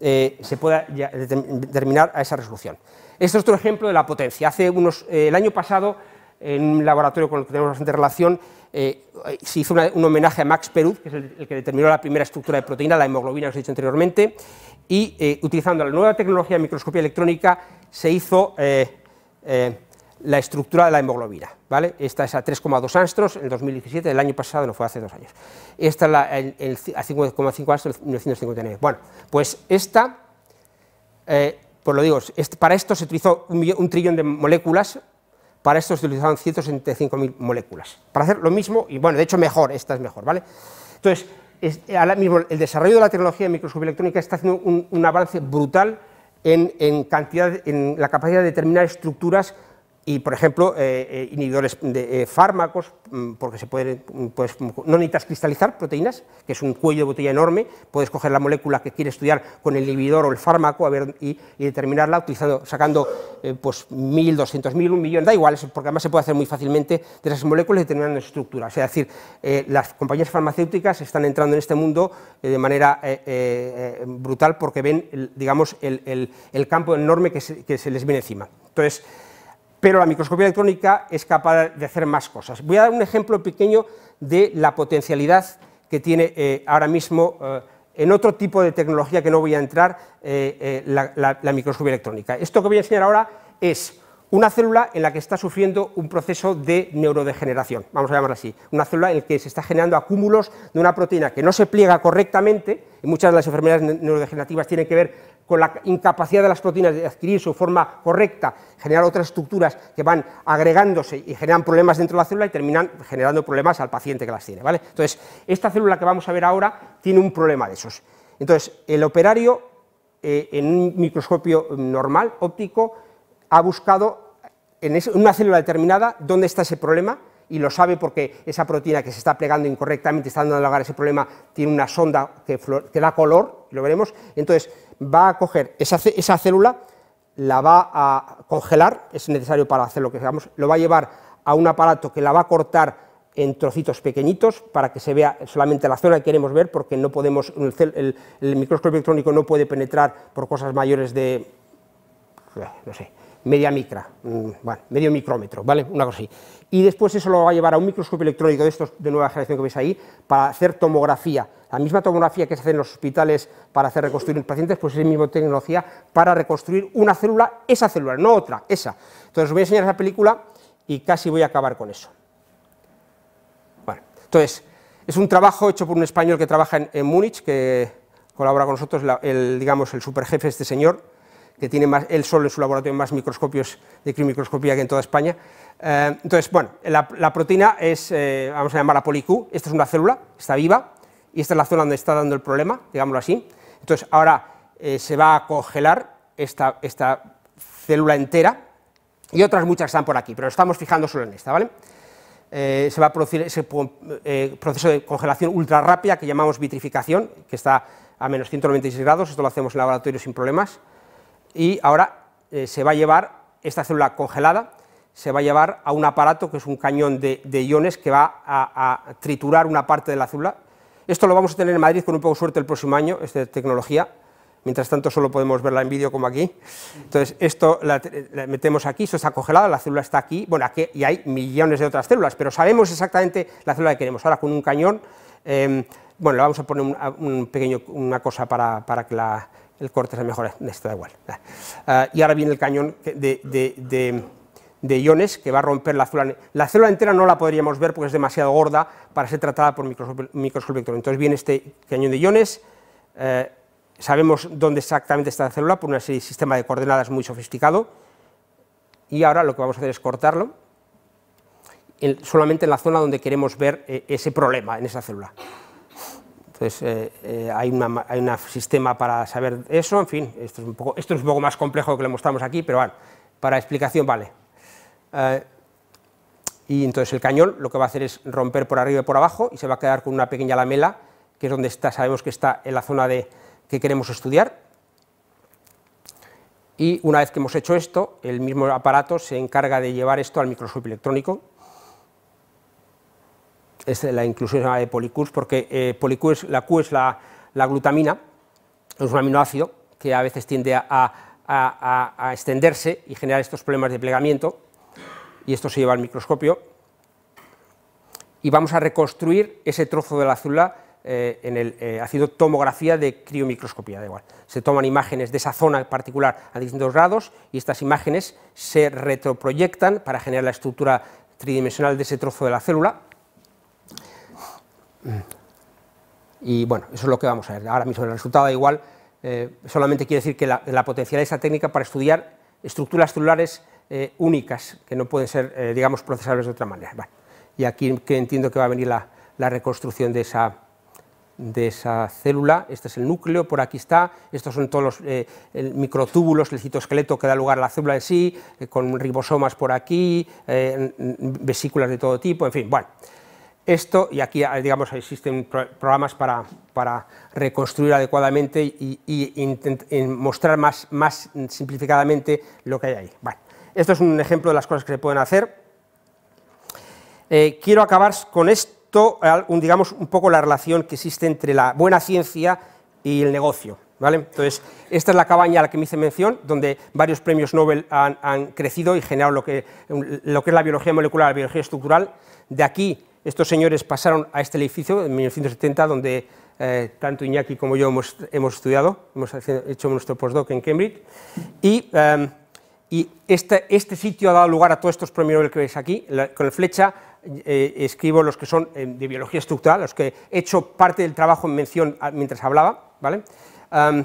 eh, se pueda determinar a esa resolución. Este es otro ejemplo de la potencia. Hace unos, eh, el año pasado en un laboratorio con el que tenemos bastante relación, eh, se hizo un homenaje a Max Perutz, que es el, que determinó la primera estructura de proteína, la hemoglobina que os he dicho anteriormente, y eh, utilizando la nueva tecnología de microscopía electrónica se hizo eh, la estructura de la hemoglobina. ¿vale? Esta es a 3,2 astros en el 2017, el año pasado, no fue hace dos años. Esta es a 5,5 astros en 1959. Bueno, pues esta... Pues lo digo, para esto se utilizó un, trillón de moléculas para esto se utilizaron 165.000 moléculas. Para hacer lo mismo, y bueno, de hecho mejor, esta es mejor, ¿vale? Entonces, mismo el desarrollo de la tecnología de microscopía electrónica está haciendo un, avance brutal cantidad, en la capacidad de determinar estructuras y, por ejemplo, eh, eh inhibidores de eh, fármacos, mm, porque se pueden, mm, pues, no necesitas cristalizar proteínas, que es un cuello de botella enorme, puedes coger la molécula que quieres estudiar con el inhibidor o el fármaco a ver, y, determinarla utilizando, sacando eh, pues, mil, doscientos un millón, da igual, porque además se puede hacer muy fácilmente de esas moléculas y determinando la estructura. O sea, es decir, las compañías farmacéuticas están entrando en este mundo de manera brutal porque ven, el, digamos, el, el, campo enorme que se, que se les viene encima. Entonces, pero la microscopía electrónica es capaz de hacer más cosas. Voy a dar un ejemplo pequeño de la potencialidad que tiene eh, ahora mismo eh, en otro tipo de tecnología que no voy a entrar, eh, la, microscopía electrónica. Esto que voy a enseñar ahora es una célula en la que está sufriendo un proceso de neurodegeneración, vamos a llamarla así, una célula en la que se está generando acúmulos de una proteína que no se pliega correctamente, y muchas de las enfermedades neurodegenerativas tienen que ver con la incapacidad de las proteínas de adquirir su forma correcta, generar otras estructuras que van agregándose y generan problemas dentro de la célula y terminan generando problemas al paciente que las tiene. ¿vale? Entonces, esta célula que vamos a ver ahora tiene un problema de esos. Entonces, el operario, eh, en un microscopio normal, óptico, ha buscado en una célula determinada dónde está ese problema y lo sabe porque esa proteína que se está plegando incorrectamente, está dando lugar a ese problema, tiene una sonda que, da color, lo veremos. Entonces, va a coger esa, célula, la va a congelar, es necesario para hacer lo que hagamos, lo va a llevar a un aparato que la va a cortar en trocitos pequeñitos para que se vea solamente la zona que queremos ver porque no podemos, el, microscopio electrónico no puede penetrar por cosas mayores de, no sé, media micra, mm, bueno, medio micrómetro, ¿vale? Una cosa así y después eso lo va a llevar a un microscopio electrónico de estos de nueva generación que veis ahí para hacer tomografía. La misma tomografía que se hace en los hospitales para hacer reconstruir pacientes, pues es la misma tecnología para reconstruir una célula, esa célula, no otra, esa. Entonces os voy a enseñar esa película y casi voy a acabar con eso. Bueno, entonces, es un trabajo hecho por un español que trabaja en, Múnich, que colabora con nosotros, el, digamos, el superjefe, este señor, que tiene más, él solo en su laboratorio más microscopios de cromicroscopía que en toda España. Eh, entonces, bueno, la, proteína es, eh, vamos a llamarla poliQ, esta es una célula, está viva, y esta es la zona donde está dando el problema, digámoslo así. Entonces, ahora eh, se va a congelar esta, esta célula entera, y otras muchas están por aquí, pero estamos fijando solo en esta, ¿vale? se va a producir ese proceso de congelación ultra rápida que llamamos vitrificación, que está a menos 196 grados, esto lo hacemos en laboratorio sin problemas, y ahora eh, se va a llevar esta célula congelada, se va a llevar a un aparato que es un cañón de, iones que va a, triturar una parte de la célula. Esto lo vamos a tener en Madrid con un poco de suerte el próximo año, esta tecnología. Mientras tanto solo podemos verla en vídeo como aquí. Entonces esto la, metemos aquí, esto está congelado, la célula está aquí, bueno, aquí y hay millones de otras células, pero sabemos exactamente la célula que queremos. Ahora con un cañón, eh, bueno, le vamos a poner una cosa para que la el corte es el mejor, esto da igual. Ah. Ah, y ahora viene el cañón de, iones que va a romper la célula. La célula entera no la podríamos ver porque es demasiado gorda para ser tratada por microscopio Entonces viene este cañón de iones, eh, sabemos dónde exactamente está la célula por un sistema de coordenadas muy sofisticado, y ahora lo que vamos a hacer es cortarlo solamente en la zona donde queremos ver eh, ese problema en esa célula. Entonces, eh, eh, hay un sistema para saber eso, en fin, esto es, un poco, más complejo que lo mostramos aquí, pero bueno, para explicación vale. Eh, y entonces el cañón lo que va a hacer es romper por arriba y por abajo y se va a quedar con una pequeña lamela, que es donde está, sabemos que está en la zona de, que queremos estudiar. Y una vez que hemos hecho esto, el mismo aparato se encarga de llevar esto al microscopio electrónico, la inclusión de policurs, porque eh, la Q es la, glutamina, es un aminoácido que a veces tiende a, extenderse y generar estos problemas de plegamiento, y esto se lleva al microscopio, y vamos a reconstruir ese trozo de la célula eh, en el, ácido eh, haciendo tomografía de criomicroscopía, da igual. Se toman imágenes de esa zona en particular a distintos grados y estas imágenes se retroproyectan para generar la estructura tridimensional de ese trozo de la célula y bueno, eso es lo que vamos a ver. Ahora mismo el resultado da igual, eh, solamente quiere decir que la, potencial de esta técnica para estudiar estructuras celulares eh, únicas, que no pueden ser, eh, digamos, procesables de otra manera. Y aquí que entiendo que va a venir la, reconstrucción de esa, célula, este es el núcleo, por aquí está, estos son todos los microtúbulos, el citoesqueleto que da lugar a la célula en sí, con ribosomas por aquí, vesículas de todo tipo, en fin, bueno, esto, y aquí ah, digamos, existen programas para, reconstruir adecuadamente y, mostrar más, más, simplificadamente lo que hay ahí. Esto es un ejemplo de las cosas que se pueden hacer. Eh, quiero acabar con esto, un, digamos, un poco la relación que existe entre la buena ciencia y el negocio. ¿vale? Entonces, esta es la cabaña a la que me hice mención, donde varios premios Nobel han, crecido y generado lo que, lo que es la biología molecular, la biología estructural. De aquí estos señores pasaron a este edificio en 1970, donde eh, tanto Iñaki como yo hemos, estudiado, hemos hecho nuestro postdoc en Cambridge, em, y, este, este, sitio ha dado lugar a todos estos premios que veis aquí, con la flecha eh, escribo los que son eh, de biología estructural, los que he hecho parte del trabajo en mención mientras hablaba, ¿vale? Em,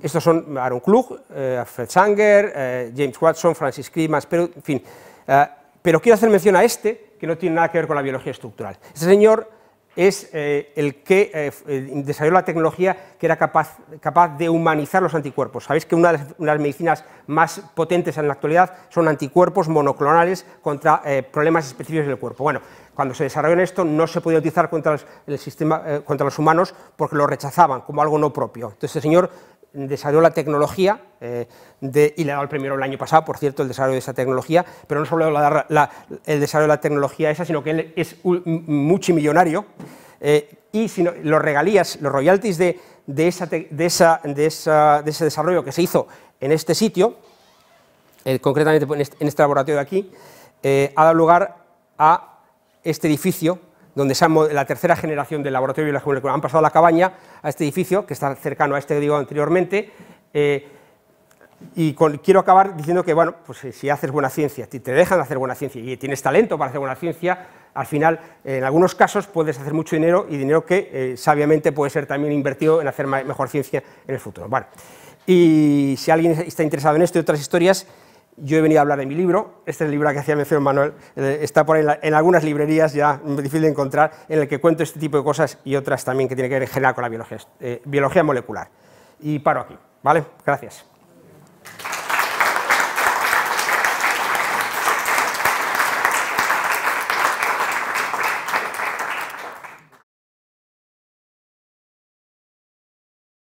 estos son Aaron Klug, Fred Sanger, James Watson, Francis Crimas, pero, en fin, pero quiero hacer mención a este, que no tiene nada que ver con la biología estructural. Este señor es eh, el que eh, desarrolló la tecnología que era capaz, de humanizar los anticuerpos. Sabéis que una de, las, medicinas más potentes en la actualidad son anticuerpos monoclonales contra eh, problemas específicos del cuerpo. Bueno, cuando se desarrolló esto no se podía utilizar contra los, humanos porque lo rechazaban como algo no propio. Entonces este señor desarrolló la tecnología eh, y le ha dado el premio el año pasado, por cierto, el desarrollo de esa tecnología, pero no solo el desarrollo de la tecnología esa, sino que él es multimillonario eh, y los regalías, los royalties de, ese desarrollo que se hizo en este sitio, eh, concretamente este, en este, laboratorio de aquí, ha dado lugar a este edificio donde se la tercera generación del laboratorio de biología molecular han pasado a la cabaña, a este edificio, que está cercano a este que digo anteriormente, eh, y quiero acabar diciendo que, bueno, pues si haces buena ciencia, te dejan hacer buena ciencia y tienes talento para hacer buena ciencia, al final, en algunos casos, puedes hacer mucho dinero y dinero que eh, sabiamente puede ser también invertido en hacer mejor ciencia en el futuro. y si alguien está interesado en esto y otras historias, yo he venido a hablar de mi libro, este es el libro que hacía mención Manuel, eh, está por en, en, algunas librerías ya difícil de encontrar, en el que cuento este tipo de cosas y otras también que tienen que ver en general con la biología, eh, biología molecular. Y paro aquí, ¿vale? Gracias.